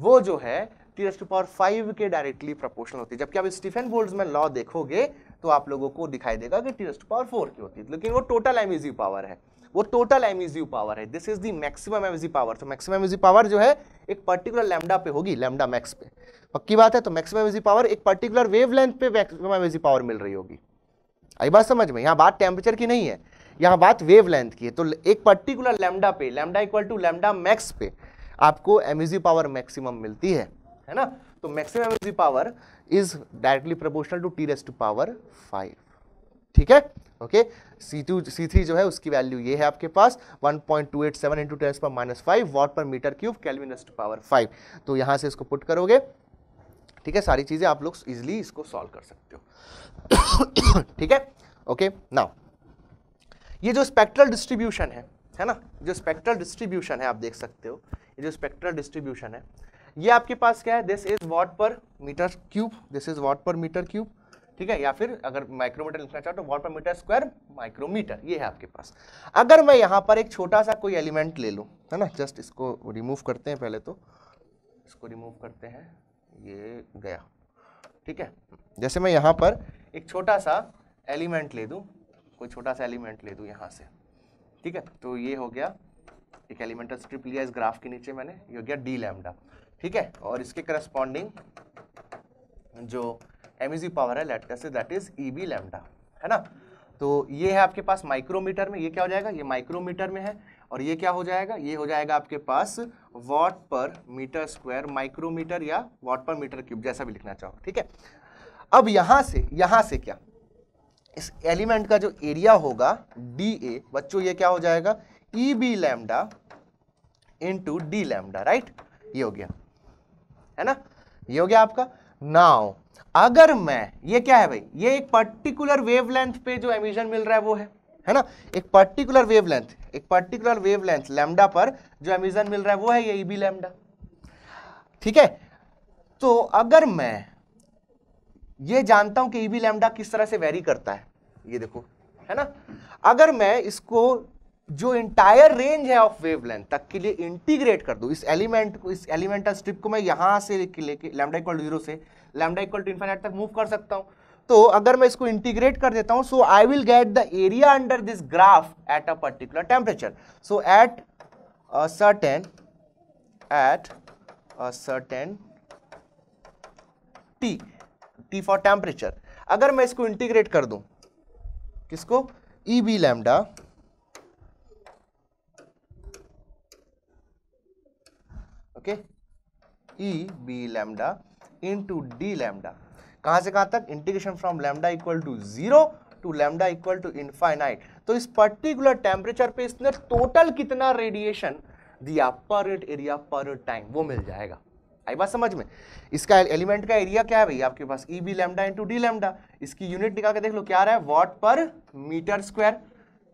वो जो है T raise to power five के डायरेक्टली प्रोपोर्शनल होती है जबकि आप स्टीफन बोल्ड में लॉ देखोगे तो आप लोगों को दिखाई देगा कि T raise to power four की होती है लेकिन वो टोटल एमजी पावर है वो टोटल एमिजिव पावर है this is the maximum emissive power तो मैक्सिमम एमिजिव पावर जो है एक पर्टिकुलर लैम्डा पे होगी लैम्डा मैक्स पे पक्की बात है तो मैक्सिमम एमिजिव पावर एक पर्टिकुलर वेवलेंथ पे मैक्सिमम एमिजिव पावर मिल रही होगी आई बात समझ में यहाँ बात टेम्परेचर की नहीं है यहाँ बात वेव लेंथ की है तो एक पर्टिकुलर लैम्डा पे lambda equal to lambda max पे आपको एमिजिव पावर मैक्सिमम मिलती है है ना तो maximum emissive power is directly proportional to T raised to power five ठीक है okay C two C three जो है उसकी वैल्यू ये है आपके पास 1.287 point two eight seven into tens पर minus five watt per metre cube kelvin power five तो यहाँ से इसको पुट करोगे ठीक है सारी चीज़ें आप लोग इजिली इसको सॉल्व कर सकते हो ठीक है ओके नाउ ये जो स्पेक्ट्रल डिस्ट्रीब्यूशन है है ना जो स्पेक्ट्रल डिस्ट्रीब्यूशन है आप देख सकते हो ये जो स्पेक्ट्रल डिस्ट्रीब्यूशन है ये आपके पास क्या है this is watt per metre cube this is watt per metre cube ठीक है या फिर अगर माइक्रोमीटर लिखना चाहो तो what per metre square micrometer ये है आपके पास अगर मैं यहाँ पर एक छोटा सा कोई एलिमेंट ले लूँ है ना जस्ट इसको रिमूव करते हैं पहले तो इसको रिमूव करते हैं ये गया ठीक है जैसे मैं यहाँ पर एक छोटा सा एलिमेंट ले दूँ कोई छोटा सा एलिमेंट ले दूँ यहाँ से ठीक है तो ये हो गया एक एलिमेंटल स्ट्रिप लिया इस ग्राफ के नीचे मैंने ये हो गया डी लैमडा ठीक है और इसके करस्पॉन्डिंग जो एम पावर है लेट कैसे that is E B lambda है ना तो ये है आपके पास माइक्रोमीटर में ये क्या हो जाएगा ये माइक्रोमीटर में है और ये क्या हो जाएगा ये हो जाएगा आपके पास watt per metre square micrometre या वॉट पर मीटर क्यूब जैसा भी लिखना चाहो ठीक है अब यहां से यहां से क्या इस एलिमेंट का जो एरिया होगा डी ए बच्चों ये क्या हो जाएगा E B lambda into D lambda right ये हो गया है ना ये हो गया आपका नाव अगर मैं ये क्या है भाई ये एक पर्टिकुलर वेवलेंथ पे जो एमिशन मिल रहा है वो है है ना एक पर्टिकुलर वेवलेंथ एक पर्टिकुलर वेवलेंथ लैम्डा पर जो एमिशन मिल रहा है वो है ये ई e बी ठीक है तो अगर मैं ये जानता हूं कि ईबी e बी किस तरह से वेरी करता है ये देखो है ना अगर मैं इसको जो इंटायर रेंज है ऑफ वेवलेंथ तक के लिए इंटीग्रेट कर दूं इस एलिमेंट को इस एलिमेंटल स्ट्रिप को मैं यहां से लेके लेके लैम्डा इक्वल जीरो से लैमडा इक्वल टू इन्फाइनाइट तक मूव कर सकता हूँ तो अगर मैं इसको इंटीग्रेट कर देता हूँ so I will get the area under this graph at a particular temperature so at certain at certain T T for temperature अगर मैं इसको इंटीग्रेट कर दूं किसको E B lambda okay E B lambda into D lambda कहाँ से कहाँ तक integration from lambda equal to zero to lambda equal to infinite तो इस पर्टिकुलर टेम्परेचर पे इसने टोटल कितना रेडिएशन दिया पर यूनिट एरिया पर टाइम वो मिल जाएगा आई बात समझ में इसका एलिमेंट का एरिया क्या है भाई आपके पास E B lambda into D lambda इसकी यूनिट निकाल के देख लो क्या आ रहा है वॉट पर मीटर स्क्वायर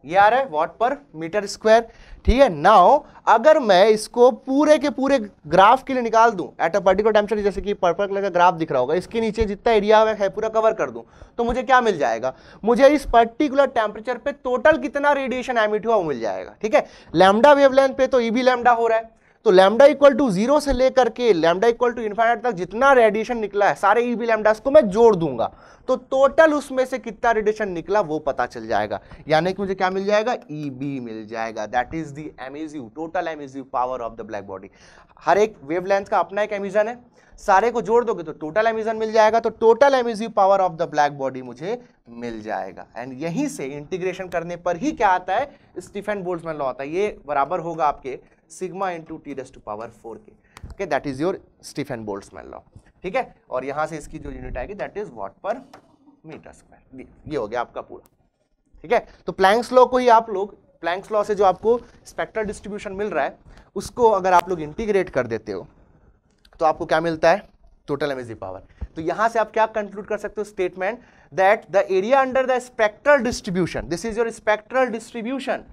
ये आ रहा है वॉट पर मीटर स्क्वायर ठीक है नाउ अगर मैं इसको पूरे के पूरे ग्राफ के लिए निकाल दूं एट अ पर्टिकुलर टेम्परेचर जैसे कि पर्पल कलर का ग्राफ दिख रहा होगा इसके नीचे जितना एरिया है पूरा कवर कर दूं तो मुझे क्या मिल जाएगा मुझे इस पर्टिकुलर टेम्परेचर पे टोटल कितना रेडिएशन एमिट हुआ वो मिल जाएगा ठीक है लैमडा वेवलेंथ पे तो ई भी लैमडा हो रहा है तो लैमडा इक्वल टू जीरो से लेकर के लैमडा इक्वल टू इन्फाइनाइट तक जितना रेडिएशन निकला है सारे ई बी लैमडास को मैं जोड़ दूंगा तो टोटल उसमें से कितना रेडिएशन निकला वो पता चल जाएगा यानी कि मुझे क्या मिल जाएगा ई e बी मिल जाएगा that is the emissive total emissive power of the black body हर एक वेवलेंथ का अपना एक एमिजन है सारे को जोड़ दोगे तो टोटल एमिजन मिल जाएगा तो total emissive power of the black body मुझे मिल जाएगा एंड यहीं से इंटीग्रेशन करने पर ही क्या आता है स्टीफन बोल्ट्समैन लॉ आता है ये बराबर होगा आपके sigma into T raise power four के okay that is your Stefan Boltzmann law ठीक है और यहाँ से इसकी जो यूनिट आएगी that is watt per metre square ये हो गया आपका पूरा ठीक है तो प्लैंक्स लॉ को ही आप लोग प्लैंक्स लॉ से जो आपको स्पेक्ट्रल डिस्ट्रीब्यूशन मिल रहा है उसको अगर आप लोग इंटीग्रेट कर देते हो तो आपको क्या मिलता है टोटल एमएजी पावर तो यहां से आप क्या कंक्लूड कर सकते हो statement that the area under the spectral distribution this is your spectral distribution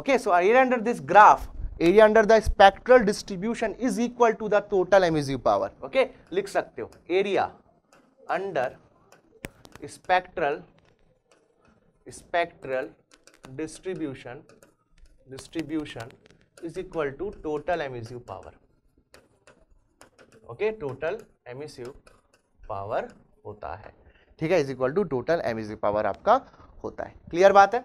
okay so area under this graph area under the spectral distribution is equal to the total emissive power okay लिख सकते हो area under spectral spectral distribution distribution is equal to total emissive power okay total emissive power होता है ठीक है is equal to total emissive power आपका होता है क्लियर बात है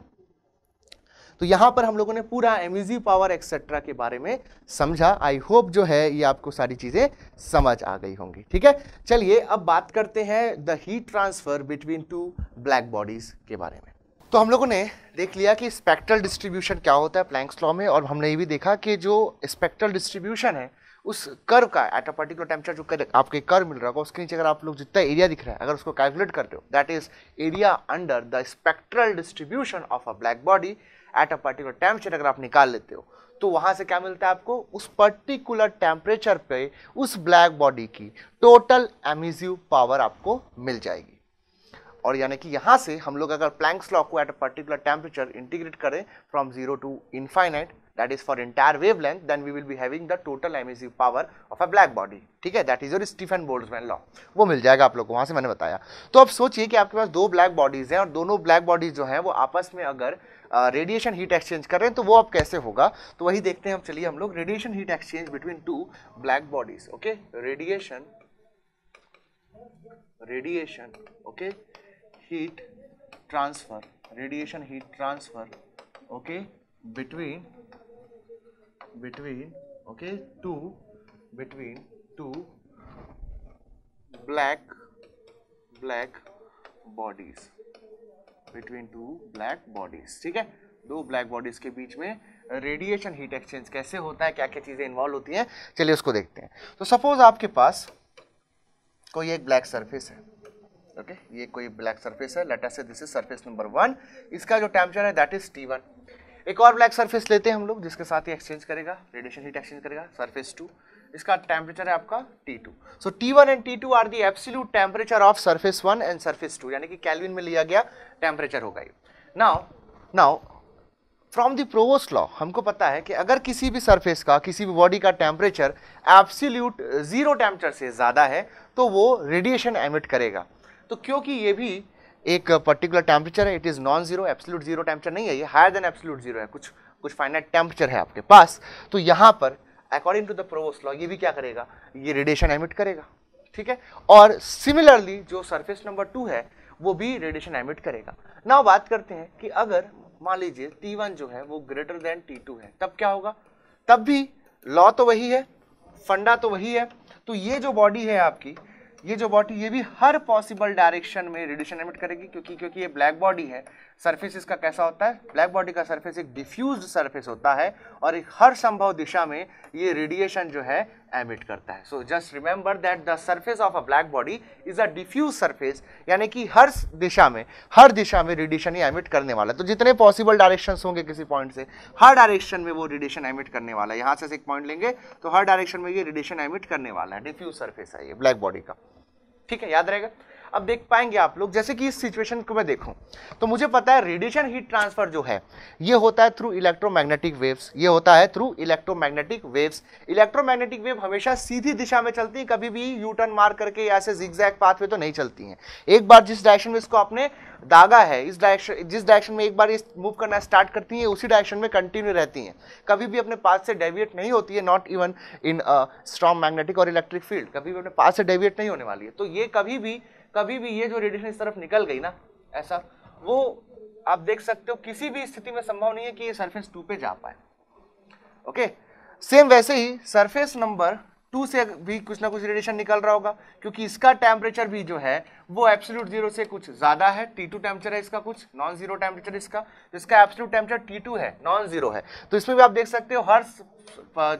तो यहाँ पर हम लोगों ने पूरा एम्यूजी पावर एक्सेट्रा के बारे में समझा आई होप जो है ये आपको सारी चीज़ें समझ आ गई होंगी ठीक है चलिए अब बात करते हैं the heat transfer between two black bodies के बारे में तो हम लोगों ने देख लिया कि स्पेक्ट्रल डिस्ट्रीब्यूशन क्या होता है प्लैंक्स लॉ में और हमने ये भी देखा कि जो स्पेक्ट्रल डिस्ट्रीब्यूशन है उस कर्व का एट अ पर्टिकुलर टेम्परेचर जो कर, आपके कर्व मिल रहा होगा उसके नीचे अगर आप लोग जितना एरिया दिख रहा है अगर उसको कैलकुलेट करते हो that is area under the spectral distribution of a black body at a particular temperature अगर आप निकाल लेते हो तो वहाँ से क्या मिलता है आपको उस पर्टिकुलर टेम्परेचर पे उस ब्लैक बॉडी की टोटल एमिजिव पावर आपको मिल जाएगी और यानी कि यहाँ से हम लोग अगर प्लैंक्स लॉ को at a particular temperature integrate करें from zero to infinite that is for entire wavelength then we will be having the total emissive power of a black body ठीक है that is your Stefan Boltzmann law वो मिल जाएगा आप लोग को वहां से मैंने बताया तो आप सोचिए कि आपके पास दो ब्लैक बॉडीज़ हैं और दोनों ब्लैक बॉडीज़ जो हैं वो आपस में अगर रेडिएशन हीट एक्सचेंज कर रहे हैं तो वो अब कैसे होगा तो वही देखते हैं हम चलिए हम लोग radiation heat exchange between two black bodies okay radiation radiation okay heat transfer radiation heat transfer okay between between okay two between two black black bodies between two black bodies ठीक है दो ब्लैक बॉडीज के बीच में radiation heat exchange कैसे होता है क्या क्या चीज़ें इन्वॉल्व होती हैं चलिए उसको देखते हैं तो सपोज आपके पास कोई एक ब्लैक सरफेस है ओके okay? ये कोई ब्लैक सरफेस है लेटर से this is surface number one इसका जो टेम्परेचर है दैट इज टी वन एक और ब्लैक सरफेस लेते हैं हम लोग जिसके साथ ही एक्सचेंज करेगा रेडिएशन हीट एक्सचेंज करेगा सरफेस टू इसका टेम्परेचर है आपका T2 so T one and T two are the absolute temperature of surface one and surface two यानी कि कैलविन में लिया गया टेम्परेचर होगा ये now now from the Prevost's law हमको पता है कि अगर किसी भी सरफेस का किसी भी बॉडी का टेम्परेचर एब्सिल्यूट जीरो टेम्परेचर से ज़्यादा है तो वो रेडिएशन एमिट करेगा तो क्योंकि ये भी एक पर्टिकुलर टेम्परेचर है it is non zero absolute zero temperature नहीं है ये हायर देन एब्सोल्यूट जीरो है कुछ कुछ फाइनाइट टेम्परेचर है आपके पास तो यहाँ पर according to the Prevost's law ये भी क्या करेगा ये रेडिएशन एमिट करेगा ठीक है और सिमिलरली जो सरफेस नंबर टू है वो भी रेडिएशन एमिट करेगा ना बात करते हैं कि अगर मान लीजिए टी वन जो है वो ग्रेटर देन टी टू है तब क्या होगा तब भी लॉ तो वही है फंडा तो वही है तो ये जो बॉडी है आपकी ये जो बॉडी ये भी हर पॉसिबल डायरेक्शन में रेडिएशन एमिट करेगी क्योंकि क्योंकि ये ब्लैक बॉडी है सरफेस इसका कैसा होता है ब्लैक बॉडी का सरफेस एक डिफ्यूज सरफेस होता है और एक हर संभव दिशा में ये रेडिएशन जो है एमिट करता है so just remember that the surface of a black body is a diffuse surface यानी कि हर दिशा में हर दिशा में रेडिएशन ही एमिट करने वाला है तो जितने पॉसिबल डायरेक्शन होंगे किसी पॉइंट से हर डायरेक्शन में वो रेडिएशन एमिट करने वाला है यहाँ से एक पॉइंट लेंगे तो हर डायरेक्शन में ये रेडिएशन एमिट करने वाला है डिफ्यूज सर्फेस है ये ब्लैक बॉडी का ठीक है याद रहेगा अब देख पाएंगे आप लोग जैसे कि इस सिचुएशन को मैं देखूं तो मुझे पता है रेडिएशन हीट ट्रांसफर जो है ये होता है थ्रू इलेक्ट्रोमैग्नेटिक वेव्स ये होता है through electromagnetic waves electromagnetic wave हमेशा सीधी दिशा में चलती है कभी भी यू टर्न मार करके ऐसे जिग्जैग पाथ में तो नहीं चलती हैं एक बार जिस डायरेक्शन में इसको आपने दागा है इस डायरेक्शन जिस डायरेक्शन में एक बार ये मूव करना स्टार्ट करती है उसी डायरेक्शन में कंटिन्यू रहती हैं कभी भी अपने पास से डेविएट नहीं होती है not even in strong magnetic और इलेक्ट्रिक फील्ड कभी भी अपने पास से डेविएट नहीं होने वाली है तो ये कभी भी कभी भी ये जो रेडिएशन इस तरफ निकल गई ना ऐसा वो आप देख सकते हो किसी भी स्थिति में संभव नहीं है कि ये सरफेस टू पे जा पाए ओके सेम वैसे ही सरफेस नंबर टू से भी कुछ ना कुछ रेडिएशन निकल रहा होगा क्योंकि इसका टेम्परेचर भी जो है वो एब्सोल्यूट जीरो से कुछ ज़्यादा है टी टू टेम्परेचर है इसका कुछ नॉन जीरो टेम्परेचर इसका इसका एब्सोल्यूट टेम्परेचर टी टू है नॉन जीरो है तो इसमें भी आप देख सकते हो हर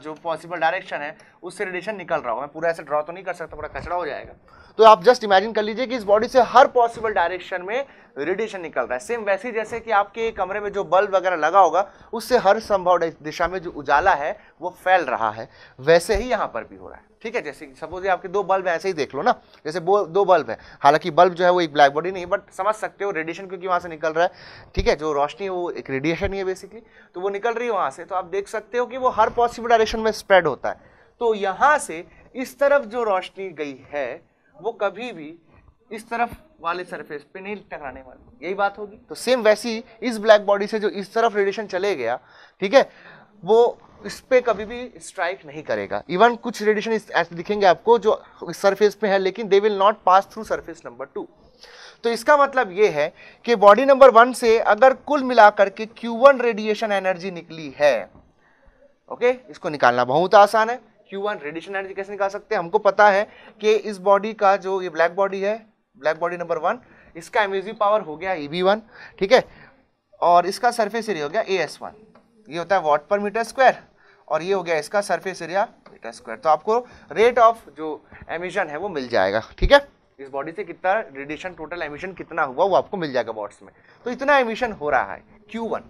जो पॉसिबल डायरेक्शन है उससे रेडिएशन निकल रहा होगा मैं पूरा ऐसे ड्रॉ तो नहीं कर सकता पूरा कचरा हो जाएगा तो आप जस्ट इमेजिन कर लीजिए कि इस बॉडी से हर पॉसिबल डायरेक्शन में रेडिएशन निकल रहा है सेम वैसे ही जैसे कि आपके कमरे में जो बल्ब वगैरह लगा होगा उससे हर संभव दिशा में जो उजाला है वो फैल रहा है वैसे ही यहाँ पर भी हो रहा है ठीक है जैसे सपोज आपके दो बल्ब ऐसे ही देख लो ना जैसे दो बल्ब है हालांकि बल्ब जो है वो एक ब्लैक बॉडी नहीं बट समझ सकते हो रेडिएशन क्योंकि वहाँ से निकल रहा है ठीक है जो रोशनी है वो एक रेडिएशन ही है बेसिकली तो वो निकल रही है वहाँ से तो आप देख सकते हो कि वो हर पॉसिबल डायरेक्शन में स्प्रेड होता है तो यहाँ से इस तरफ जो रोशनी गई है वो कभी भी इस तरफ वाले सरफेस पे नहीं टकराने वाले यही बात होगी तो सेम वैसी इस ब्लैक बॉडी से जो इस तरफ रेडिएशन चले गया ठीक है वो इस पर कभी भी स्ट्राइक नहीं करेगा इवन कुछ रेडिएशन ऐसे दिखेंगे आपको जो सरफेस पे है लेकिन they will not pass through surface number two तो इसका मतलब ये है कि बॉडी नंबर वन से अगर कुल मिलाकर के वन रेडिएशन एनर्जी निकली है ओके इसको निकालना बहुत आसान है क्यू वन रेडिएशन एनर्जी कैसे निकाल सकते हैं हमको पता है कि इस बॉडी का जो ये ब्लैक बॉडी है ब्लैक बॉडी नंबर वन इसका एमयूजी पावर हो गया ई बी वन ठीक है और इसका सरफेस एरिया हो गया ए एस वन ये होता है वाट पर मीटर स्क्वायर और ये हो गया इसका सरफेस एरिया मीटर स्क्वायर तो आपको रेट ऑफ जो एमिशन है वो मिल जाएगा ठीक है इस बॉडी से कितना रेडिएशन टोटल एमिशन कितना हुआ वो आपको मिल जाएगा वॉट्स में तो इतना एमिशन हो रहा है Q one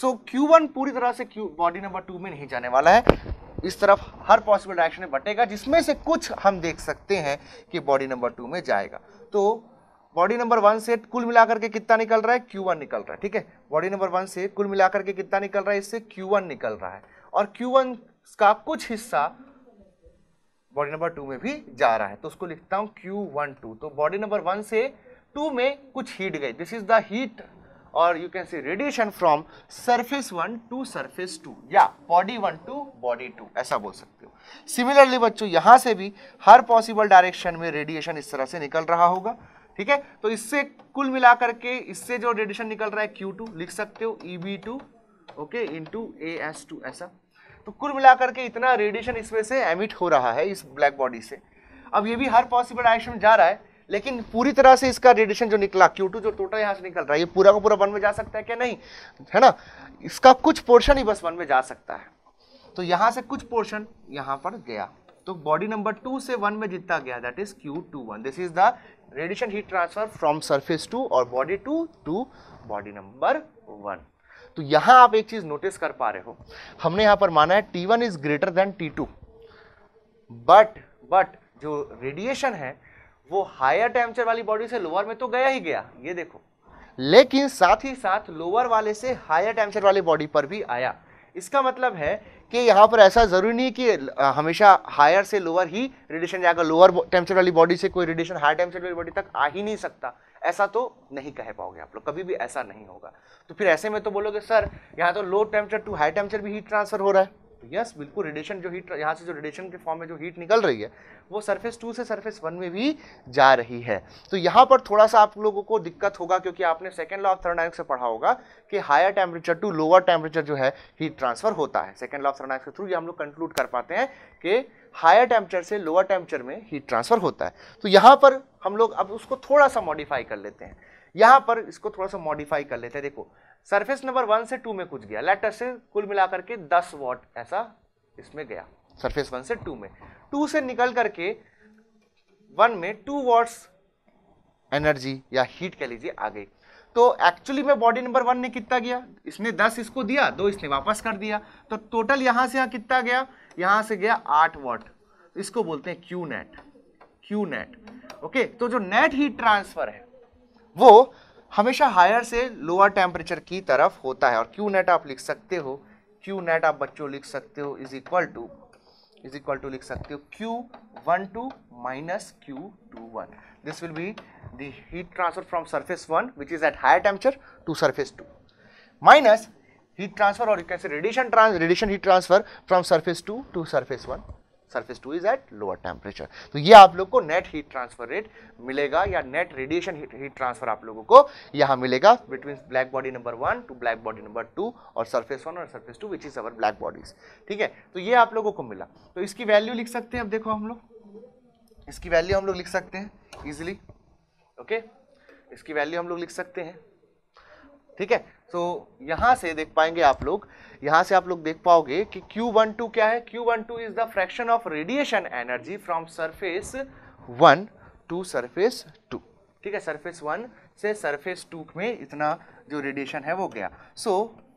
so so, Q1 पूरी तरह से Q बॉडी नंबर टू में नहीं जाने वाला है इस तरफ हर पॉसिबल डायरेक्शन में बटेगा जिसमें से कुछ हम देख सकते हैं कि बॉडी नंबर टू में जाएगा तो बॉडी नंबर वन से कुल मिलाकर के कितना निकल रहा है क्यू वन निकल रहा है ठीक है बॉडी नंबर वन से कुल मिलाकर के कितना निकल रहा है इससे क्यू वन निकल रहा है और क्यू वन का कुछ हिस्सा बॉडी नंबर टू में भी जा रहा है तो उसको लिखता हूँ क्यू वन टू तो बॉडी नंबर वन से टू में कुछ हीट गई this is the heat or you can say radiation from surface one to surface two या body one to body two ऐसा बोल सकते हो सिमिलरली बच्चों यहाँ से भी हर पॉसिबल डायरेक्शन में रेडिएशन इस तरह से निकल रहा होगा ठीक है तो इससे कुल मिलाकर के इससे जो रेडिएशन निकल रहा है टू लिख सकते हो E B two okay into A S two ऐसा तो कुल मिलाकर के इतना रेडिएशन इसमें से एमिट हो रहा है इस ब्लैक बॉडी से अब ये भी हर पॉसिबल डायरेक्शन में जा रहा है लेकिन पूरी तरह से इसका रेडिएशन जो निकला क्यू टू जो टोटल यहाँ से निकल रहा है ये पूरा का पूरा वन में जा सकता है क्या नहीं है ना इसका कुछ पोर्शन ही बस वन में जा सकता है तो यहाँ से कुछ पोर्शन यहाँ पर गया तो बॉडी नंबर टू से वन में जितना गया that is Q two one this is the radiation heat transfer from surface two और body two to body number one तो यहाँ आप एक चीज़ नोटिस कर पा रहे हो हमने यहाँ पर माना है T one is greater than T2 but but जो रेडिएशन है वो हायर टेम्परेचर वाली बॉडी से लोअर में तो गया ही गया ये देखो लेकिन साथ ही साथ लोअर वाले से हायर टेम्परेचर वाली बॉडी पर भी आया इसका मतलब है कि यहाँ पर ऐसा ज़रूरी नहीं कि हमेशा हायर से लोअर ही रेडिएशन जाएगा लोअर टेम्परेचर वाली बॉडी से कोई रेडिएशन हायर टेम्परेचर वाली बॉडी तक आ ही नहीं सकता ऐसा तो नहीं कह पाओगे आप लोग कभी भी ऐसा नहीं होगा तो फिर ऐसे में तो बोलोगे सर यहाँ तो low temperature to high temperature भी हीट ट्रांसफर हो रहा है तो यस बिल्कुल रेडिएशन जो हीट यहाँ से जो रेडिएशन के फॉर्म में जो हीट निकल रही है वो सरफेस टू से सरफेस वन में भी जा रही है तो यहाँ पर थोड़ा सा आप लोगों को दिक्कत होगा क्योंकि आपने सेकेंड लॉ ऑफ थर्नायक से पढ़ा होगा कि higher temperature to lower temperature जो है हीट ट्रांसफर होता है सेकेंड लॉ ऑफ थर्मोडाइनमिक्स के थ्रू ये हम लोग कंक्लूड कर पाते हैं कि हायर टेम्परेचर से लोअर टेम्परेचर में हीट ट्रांसफर होता है तो यहाँ पर हम लोग अब उसको थोड़ा सा मॉडिफाई कर लेते हैं यहाँ पर इसको थोड़ा सा मॉडिफाई कर लेते हैं देखो सरफेस नंबर वन से टू में कुछ गया लेटर से कुल मिलाकर के दस वॉट ऐसा इसमें गया सरफेस वन से टू में टू से निकल करके वन में टू वॉट्स एनर्जी या हीट कह लीजिए आ गई तो एक्चुअली में बॉडी नंबर वन ने कितना गया इसने दस इसको दिया दो इसने वापस कर दिया तो टोटल यहां से यहां कितना गया यहां से गया आठ वॉट इसको बोलते हैं Q net Q net okay तो जो नेट हीट ट्रांसफर है वो हमेशा हायर से लोअर टेम्परेचर की तरफ होता है और क्यू नेट आप लिख सकते हो क्यू नेट आप बच्चों लिख सकते हो is equal to is equal to लिख सकते हो Q one two minus Q two one this will be the heat transfer from surface one which is at higher temperature to surface two minus heat transfer और you can radiation radiation trans radiation heat transfer to two 2 to surface two is at lower temperature तो ये आप लोग को net heat transfer rate मिलेगा या net radiation heat transfer आप लोगों को यहाँ मिलेगा between black body number one to black body number two और सर्फेस वन और surface two which is our black bodies ठीक है तो ये आप लोगों को मिला तो इसकी वैल्यू लिख सकते हैं अब देखो हम लोग इसकी वैल्यू हम लोग लिख सकते हैं ईजिली ओके okay? इसकी वैल्यू हम लोग लिख सकते हैं ठीक है तो यहाँ से देख पाएंगे आप लोग यहाँ से आप लोग देख पाओगे कि Q12 क्या है Q12 is the fraction of radiation energy from surface one to surface two ठीक है सरफेस वन से सरफेस टू में इतना जो रेडिएशन है वो गया so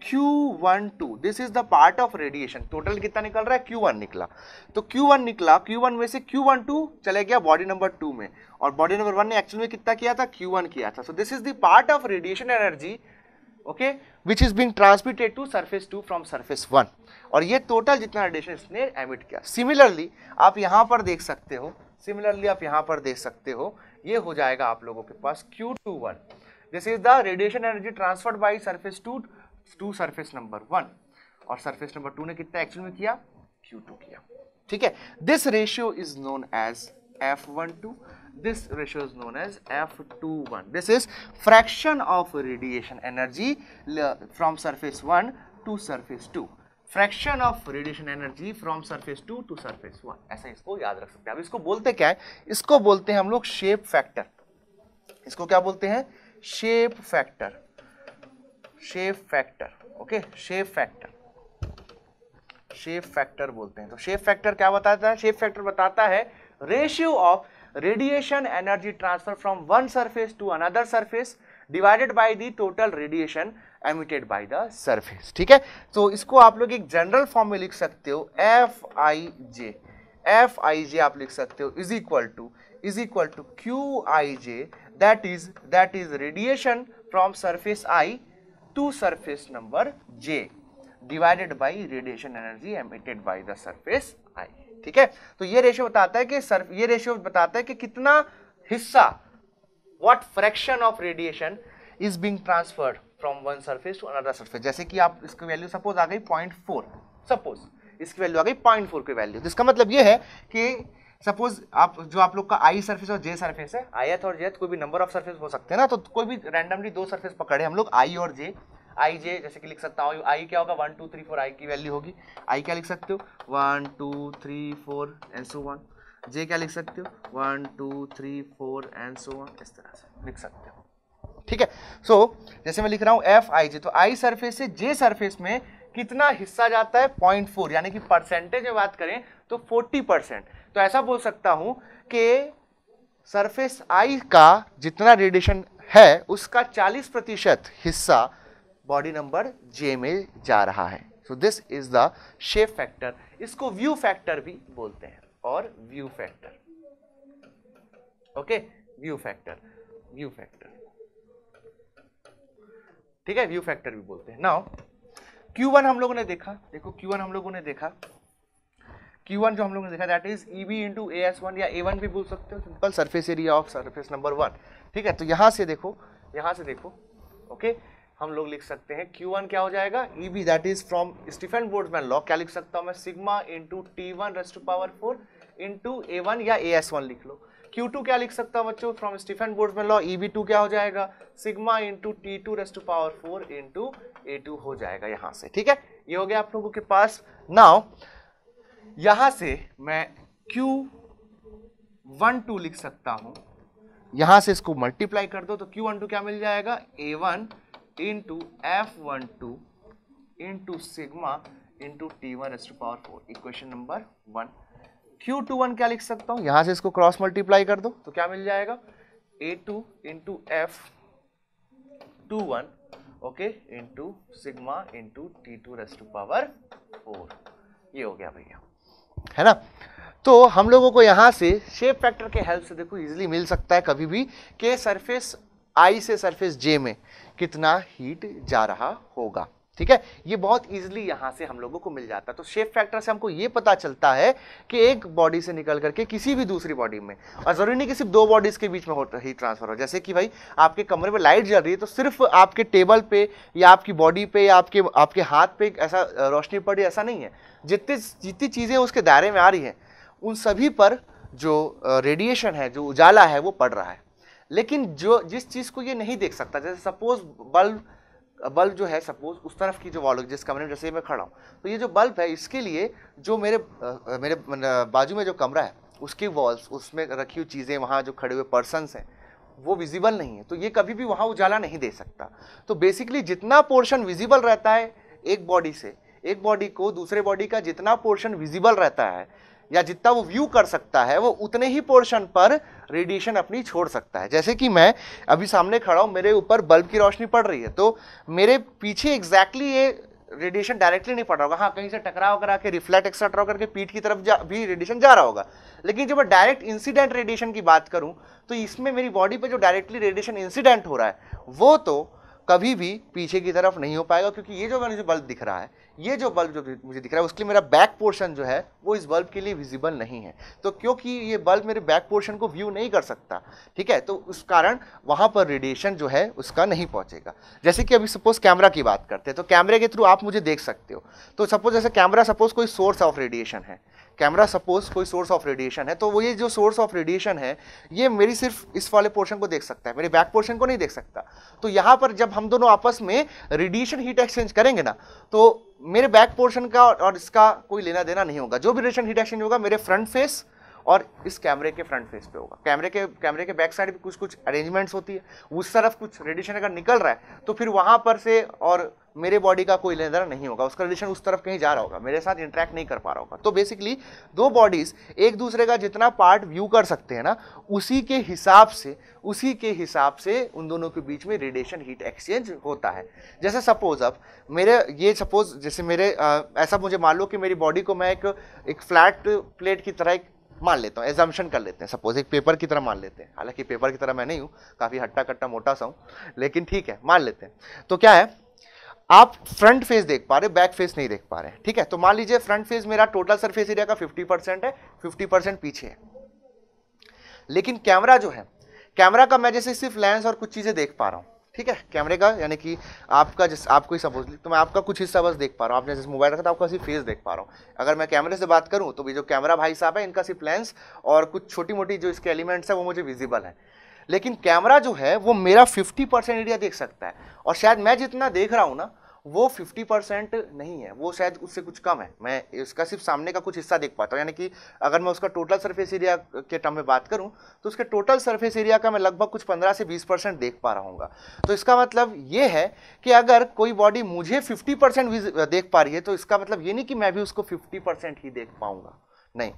Q one two this is the part of radiation total कितना निकल रहा है क्यू वन निकला तो क्यू वन निकला क्यू वन में से क्यू वन टू चले गया बॉडी नंबर टू में और बॉडी नंबर वन ने एक्चुअल में कितना किया था क्यू वन किया था so this is the part of radiation energy okay which is been transmitted to surface two from surface one और ये टोटल जितना रेडिएशन इसने एमिट किया सिमिलरली आप यहाँ पर देख सकते हो सिमिलरली आप यहाँ पर देख सकते हो ये हो जाएगा आप लोगों के पास Q two one this is the radiation energy transferred by surface two to surface number one और सर्फेस नंबर टू ने कितना एक्चुअल में किया क्यू टू किया ठीक है this ratio is known as F one two This ratio is known as F21. This is fraction of radiation energy from surface 1 to surface 2. Fraction of radiation energy from surface two to surface one ऐसा इसको याद रख सकते हैं अब इसको बोलते क्या है इसको बोलते हैं हम लोग शेप फैक्टर इसको क्या बोलते हैं shape factor shape factor okay shape factor shape factor बोलते हैं तो शेप फैक्टर क्या बताता है शेप फैक्टर बताता है ratio of radiation energy transfer from one surface to another surface divided by the total radiation emitted by the surface ठीक है तो इसको आप लोग एक जनरल फॉर्म में लिख सकते हो F I J F I जे आप लिख सकते हो is equal to is equal to Q I J that is that is radiation from surface I to surface number J divided by radiation energy emitted by the surface ठीक है तो ये ratio बताता है कि सर ये ratio बताता है कि कितना हिस्सा what fraction of radiation is being transferred from one surface to another surface जैसे कि आप इसकी वैल्यू सपोज आ गई पॉइंट फोर सपोज इसकी वैल्यू आ गई पॉइंट फोर की वैल्यू तो इसका मतलब ये है कि सपोज आप जो आप लोग का आई सर्फेस और जे सर्फेस है आयथ और जेथ कोई भी नंबर ऑफ सर्फेस हो सकते हैं ना तो कोई भी रैंडमली दो सर्फेस पकड़े हम लोग आई और जे आई जे जैसे कि लिख सकता हूँ आई क्या होगा one two three four I की वैल्यू होगी आई क्या लिख सकते हो one two three four and so so one J क्या लिख सकते हो one two three four and so so one इस तरह से लिख सकते हो ठीक है सो so, जैसे मैं लिख रहा हूँ एफ आई जे तो आई सरफेस से जे सरफेस में कितना हिस्सा जाता है पॉइंट फोर यानी कि परसेंटेज में बात करें तो फोर्टी परसेंट तो ऐसा बोल सकता हूँ कि सरफेस आई का जितना रेडिएशन है उसका चालीस प्रतिशत हिस्सा बॉडी नंबर जे में जा रहा है so this is the shape factor इसको व्यू फैक्टर भी बोलते हैं और view factor okay view factor view factor ठीक है व्यू फैक्टर भी बोलते हैं नाउ Q1 हम लोगों ने देखा देखो Q1 हम लोगों ने देखा Q1 जो हम लोगों ने देखा that is E B into A S one या ए वन भी बोल सकते हो simple surface area of surface number one ठीक है तो यहां से देखो यहां से देखो ओके okay? हम लोग लिख सकते हैं क्यू वन क्या हो जाएगा E B that is from Stefan Boltzmann law क्या लिख सकता हूँ मैं sigma into T one raised power four into A one या ए एस वन लिख लो क्यू टू क्या लिख सकता हूँ बच्चों from Stefan Boltzmann law E B two क्या हो जाएगा sigma into T two raised power four into A two हो जाएगा यहाँ से ठीक है ये हो गया आप लोगों के पास नाउ यहाँ से मैं क्यू वन टू लिख सकता हूँ यहाँ से इसको मल्टीप्लाई कर दो तो क्यू वन टू क्या मिल जाएगा A one into F one two into sigma into T one S to power four equation number one Q two one क्या लिख सकता हूँ यहाँ से इसको क्रॉस मल्टीप्लाई कर दो तो क्या मिल जाएगा A two into F two one okay into sigma into T two raise to power four ये हो गया भैया है ना तो हम लोगों को यहाँ से शेप फैक्टर के हेल्प से देखो इजीली मिल सकता है कभी भी के सरफेस आई से सरफेस जे में कितना हीट जा रहा होगा ठीक है ये बहुत इजीली यहाँ से हम लोगों को मिल जाता है तो शेप फैक्टर से हमको ये पता चलता है कि एक बॉडी से निकल करके किसी भी दूसरी बॉडी में और जरूरी नहीं कि सिर्फ दो बॉडीज के बीच में हो ही ट्रांसफर हो जैसे कि भाई आपके कमरे में लाइट जल रही है तो सिर्फ आपके टेबल पे या आपकी बॉडी पे या आपके आपके हाथ पे ऐसा रोशनी पड़ रही ऐसा नहीं है जितनी जितनी चीज़ें उसके दायरे में आ रही हैं उन सभी पर जो रेडिएशन है जो उजाला है वो पड़ रहा है लेकिन जो जिस चीज़ को ये नहीं देख सकता जैसे सपोज बल्ब बल्ब जो है सपोज उस तरफ की जो वॉल जिस कमरे में जैसे मैं खड़ा हूँ तो ये जो बल्ब है इसके लिए जो मेरे मेरे बाजू में जो कमरा है उसकी वॉल्स उसमें रखी हुई चीज़ें वहाँ जो खड़े हुए पर्सनस हैं वो विजिबल नहीं है तो ये कभी भी वहाँ उजाला नहीं दे सकता तो बेसिकली जितना पोर्शन विजिबल रहता है एक बॉडी से एक बॉडी को दूसरे बॉडी का जितना पोर्शन विजिबल रहता है या जितना वो व्यू कर सकता है वो उतने ही पोर्शन पर रेडिएशन अपनी छोड़ सकता है जैसे कि मैं अभी सामने खड़ा हूँ मेरे ऊपर बल्ब की रोशनी पड़ रही है तो मेरे पीछे एग्जैक्टली ये रेडिएशन डायरेक्टली नहीं पड़ रहा होगा हाँ कहीं से टकराव करा के रिफ्लेक्ट एक्सेट्रा करके पीठ की तरफ जा भी रेडिएशन जा रहा होगा लेकिन जब मैं डायरेक्ट इंसिडेंट रेडिएशन की बात करूँ तो इसमें मेरी बॉडी पर जो डायरेक्टली रेडिएशन इंसिडेंट हो रहा है वो तो कभी भी पीछे की तरफ नहीं हो पाएगा क्योंकि ये जो मैंने जो बल्ब दिख रहा है ये जो बल्ब जो मुझे दिख रहा है उसके लिए मेरा बैक पोर्शन जो है वो इस बल्ब के लिए विजिबल नहीं है तो क्योंकि ये बल्ब मेरे बैक पोर्शन को व्यू नहीं कर सकता ठीक है तो उस कारण वहाँ पर रेडिएशन जो है उसका नहीं पहुँचेगा जैसे कि अभी सपोज कैमरा की बात करते हैं तो कैमरे के थ्रू आप मुझे देख सकते हो तो सपोज जैसे कैमरा सपोज कोई सोर्स ऑफ रेडिएशन है कैमरा सपोज कोई सोर्स ऑफ रेडिएशन है तो वो ये जो सोर्स ऑफ रेडिएशन है ये मेरी सिर्फ इस वाले पोर्शन को देख सकता है मेरे बैक पोर्शन को नहीं देख सकता तो यहाँ पर जब हम दोनों आपस में रेडिएशन हीट एक्सचेंज करेंगे ना तो मेरे बैक पोर्शन का और इसका कोई लेना देना नहीं होगा जो भी रेडिएशन हीट एक्सचेंज होगा मेरे फ्रंट फेस और इस कैमरे के फ्रंट फेस पे होगा कैमरे के कैमरे के बैक साइड भी कुछ कुछ अरेंजमेंट्स होती है उस तरफ कुछ रेडिएशन अगर निकल रहा है तो फिर वहाँ पर से और मेरे बॉडी का कोई लेना नहीं होगा उसका रेडिएशन उस तरफ कहीं जा रहा होगा मेरे साथ इंटरेक्ट नहीं कर पा रहा होगा तो बेसिकली दो बॉडीज एक दूसरे का जितना पार्ट व्यू कर सकते हैं ना उसी के हिसाब से उसी के हिसाब से उन दोनों के बीच में रेडिएशन हीट एक्सचेंज होता है जैसे सपोज अब मेरे ये सपोज जैसे मेरे आ, ऐसा मुझे मान लो कि मेरी बॉडी को मैं एक एक फ्लैट प्लेट की तरह एक मान लेता हूँ एजम्पन कर लेते हैं सपोज एक पेपर की तरह मान लेते हैं हालांकि पेपर की तरह मैं नहीं हूँ काफ़ी हट्टा कट्टा मोटा सा हूँ लेकिन ठीक है मान लेते हैं तो क्या है आप फ्रंट फेस देख पा रहे हो बैक फेस नहीं देख पा रहे ठीक है तो मान लीजिए फ्रंट फेस मेरा टोटल सरफेस एरिया का 50 परसेंट है 50 परसेंट पीछे है लेकिन कैमरा जो है कैमरा का मैं जैसे सिर्फ लेंस और कुछ चीज़ें देख पा रहा हूँ ठीक है कैमरे का यानी कि आपका जिस आपको ही सपोज तो मैं आपका कुछ हिस्सा बस देख पा रहा हूँ आपने जिस मोबाइल रखा था आपका सिर्फ फेस देख पा रहा हूँ अगर मैं कैमरे से बात करूँ तो भी जो कैमरा भाई साहब है इनका सिर्फ लेंस और कुछ छोटी मोटी जो इसके एलिमेंट्स हैं वो मुझे विजिबल है लेकिन कैमरा जो है वो मेरा फिफ्टी परसेंट एरिया देख सकता है और शायद मैं जितना देख रहा हूँ ना वो 50 परसेंट नहीं है वो शायद उससे कुछ कम है मैं इसका सिर्फ सामने का कुछ हिस्सा देख पाता हूँ यानी कि अगर मैं उसका टोटल सरफेस एरिया के टर्म में बात करूँ तो उसके टोटल सरफेस एरिया का मैं लगभग कुछ 15 से 20 परसेंट देख पा रहा हूँ तो इसका मतलब ये है कि अगर कोई बॉडी मुझे फिफ्टी परसेंट देख पा रही है तो इसका मतलब ये नहीं कि मैं भी उसको फिफ्टी ही देख पाऊँगा नहीं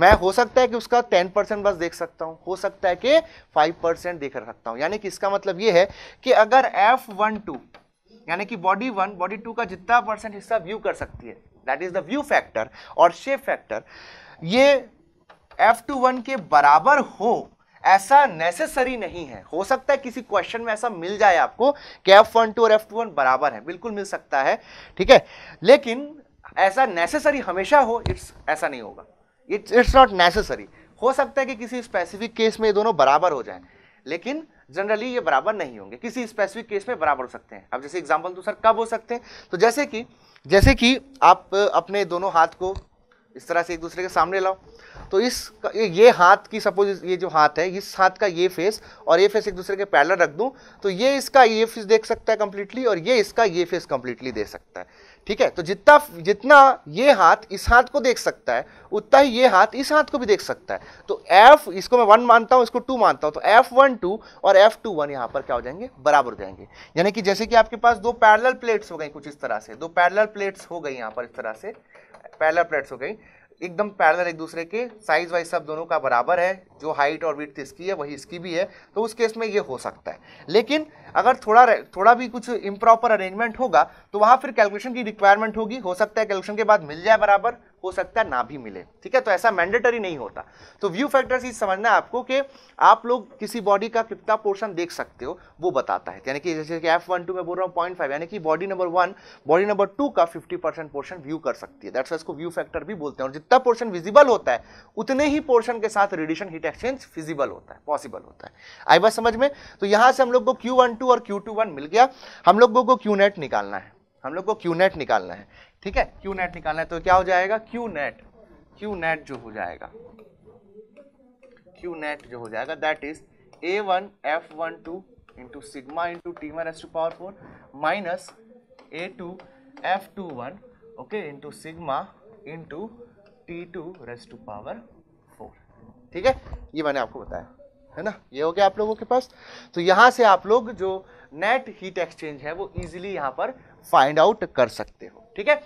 मैं हो सकता है कि उसका टेन परसेंट बस देख सकता हूँ हो सकता है कि फाइव परसेंट देख सकता हूँ यानी कि इसका मतलब ये है कि अगर एफ वन टू यानी कि बॉडी वन बॉडी टू का जितना परसेंट हिस्सा व्यू कर सकती है that is the view factor और शेप फैक्टर ये एफ टू वन के बराबर हो ऐसा नेसेसरी नहीं है हो सकता है किसी क्वेश्चन में ऐसा मिल जाए आपको कि एफ वन टू और एफ टू वन बराबर है बिल्कुल मिल सकता है ठीक है लेकिन ऐसा नेसेसरी हमेशा हो इट्स ऐसा नहीं होगा इट्स इट्स नॉट नेसेसरी हो सकता है कि किसी स्पेसिफिक केस में ये दोनों बराबर हो जाए लेकिन जनरली ये बराबर नहीं होंगे किसी स्पेसिफिक केस में बराबर हो सकते हैं अब जैसे एग्जाम्पल तो सर कब हो सकते हैं तो जैसे कि जैसे कि आप अपने दोनों हाथ को इस तरह से एक दूसरे के सामने लाओ तो इस ये हाथ की सपोज ये जो हाथ है इस हाथ का ये फेस और ये फेस एक दूसरे के पैरल रख दूं तो ये इसका ये फेस देख सकता है कम्प्लीटली और ये इसका ये फेस कंप्लीटली देख सकता है ठीक है तो जितना जितना ये हाथ इस हाथ को देख सकता है उतना ही ये हाथ इस हाथ को भी देख सकता है तो एफ इसको मैं वन मानता हूँ इसको टू मानता हूँ तो एफ वन टू और एफ टू वन यहाँ पर क्या हो जाएंगे बराबर हो जाएंगे यानी कि जैसे कि आपके पास दो पैरल प्लेट्स हो गई कुछ इस तरह से दो पैरल प्लेट्स हो गई यहाँ पर इस तरह से पैरल प्लेट्स हो गई एकदम पैरल एक दूसरे के साइज वाइज सब दोनों का बराबर है जो हाइट और विथ इसकी है वही इसकी भी है तो उस केस में ये हो सकता है लेकिन अगर थोड़ा थोड़ा भी कुछ इम्प्रॉपर अरेंजमेंट होगा तो वहाँ फिर कैलकुलेशन की रिक्वायरमेंट होगी हो सकता है कैलकुलेशन के बाद मिल जाए बराबर हो सकता है ना भी मिले ठीक है तो ऐसा मैंडेटरी नहीं होता तो व्यू फैक्टर चीज समझना है आपको कि आप लोग किसी बॉडी का कितना पोर्शन देख सकते हो वो बताता है यानी कि जैसे कि एफ वन टू में बोल रहा हूँ पॉइंट फाइव यानी कि body number one body number two का फिफ्टी परसेंट पोर्शन व्यू कर सकती है दैट्स इसको व्यू फैक्टर भी बोलते हैं और जितना पोर्शन विजिबल होता है उतने ही पोर्शन के साथ रेडिएशन हीट एक्सचेंज फिजिबल होता है पॉसिबल होता है आई बात समझ में तो यहाँ से हम लोग को क्यू वन Q2 और Q21 मिल गया हम लोगों को क्यू नेट निकालना है हम लोग को क्यू नेट निकालना है ठीक है क्यू नेट निकालना है तो क्या हो जाएगा क्यू नेट क्यू नेट जो हो जाएगा क्यू नेट जो हो जाएगा that is A one F one two into sigma into T one S to power four minus A two F two one okay into sigma into T two raised to power four ठीक है ये मैंने आपको बताया है ना ये हो गया आप लोगों के पास तो यहाँ से आप लोग जो नेट हीट एक्सचेंज है वो इजीली यहाँ पर फाइंड आउट कर सकते हो ठीक है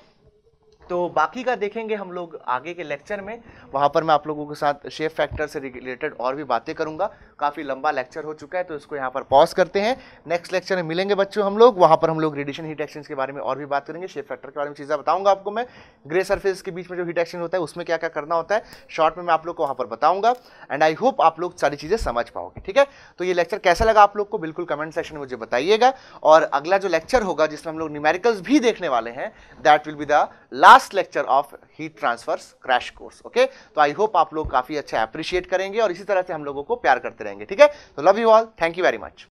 तो बाकी का देखेंगे हम लोग आगे के लेक्चर में वहाँ पर मैं आप लोगों के साथ शेफ फैक्टर से रिलेटेड और भी बातें करूँगा काफ़ी लंबा लेक्चर हो चुका है तो इसको यहाँ पर पॉज करते हैं नेक्स्ट लेक्चर में मिलेंगे बच्चों हम लोग वहाँ पर हम लोग रेडिएशन हीट एक्शन के बारे में और भी बात करेंगे शेफ फैक्टर के बारे में चीज़ें बताऊँगा आपको मैं ग्रे सर्फेस के बीच में जो हीट एक्शन होता है उसमें क्या क्या करना होता है शॉर्ट में मैं आप लोग को वहाँ पर बताऊँगा एंड आई होप आप लोग सारी चीज़ें समझ पाओगे ठीक है तो ये लेक्चर कैसा लगा आप लोग को बिल्कुल कमेंट सेक्शन में मुझे बताइएगा और अगला जो लेक्चर होगा जिसमें हम लोग न्यूमेरिकल्स भी देखने वाले हैं that will be the last last lecture of heat transfers crash course okay तो आई होप आप लोग काफी अच्छा अप्रिशिएट करेंगे और इसी तरह से हम लोगों को प्यार करते रहेंगे ठीक है तो love you all thank you very much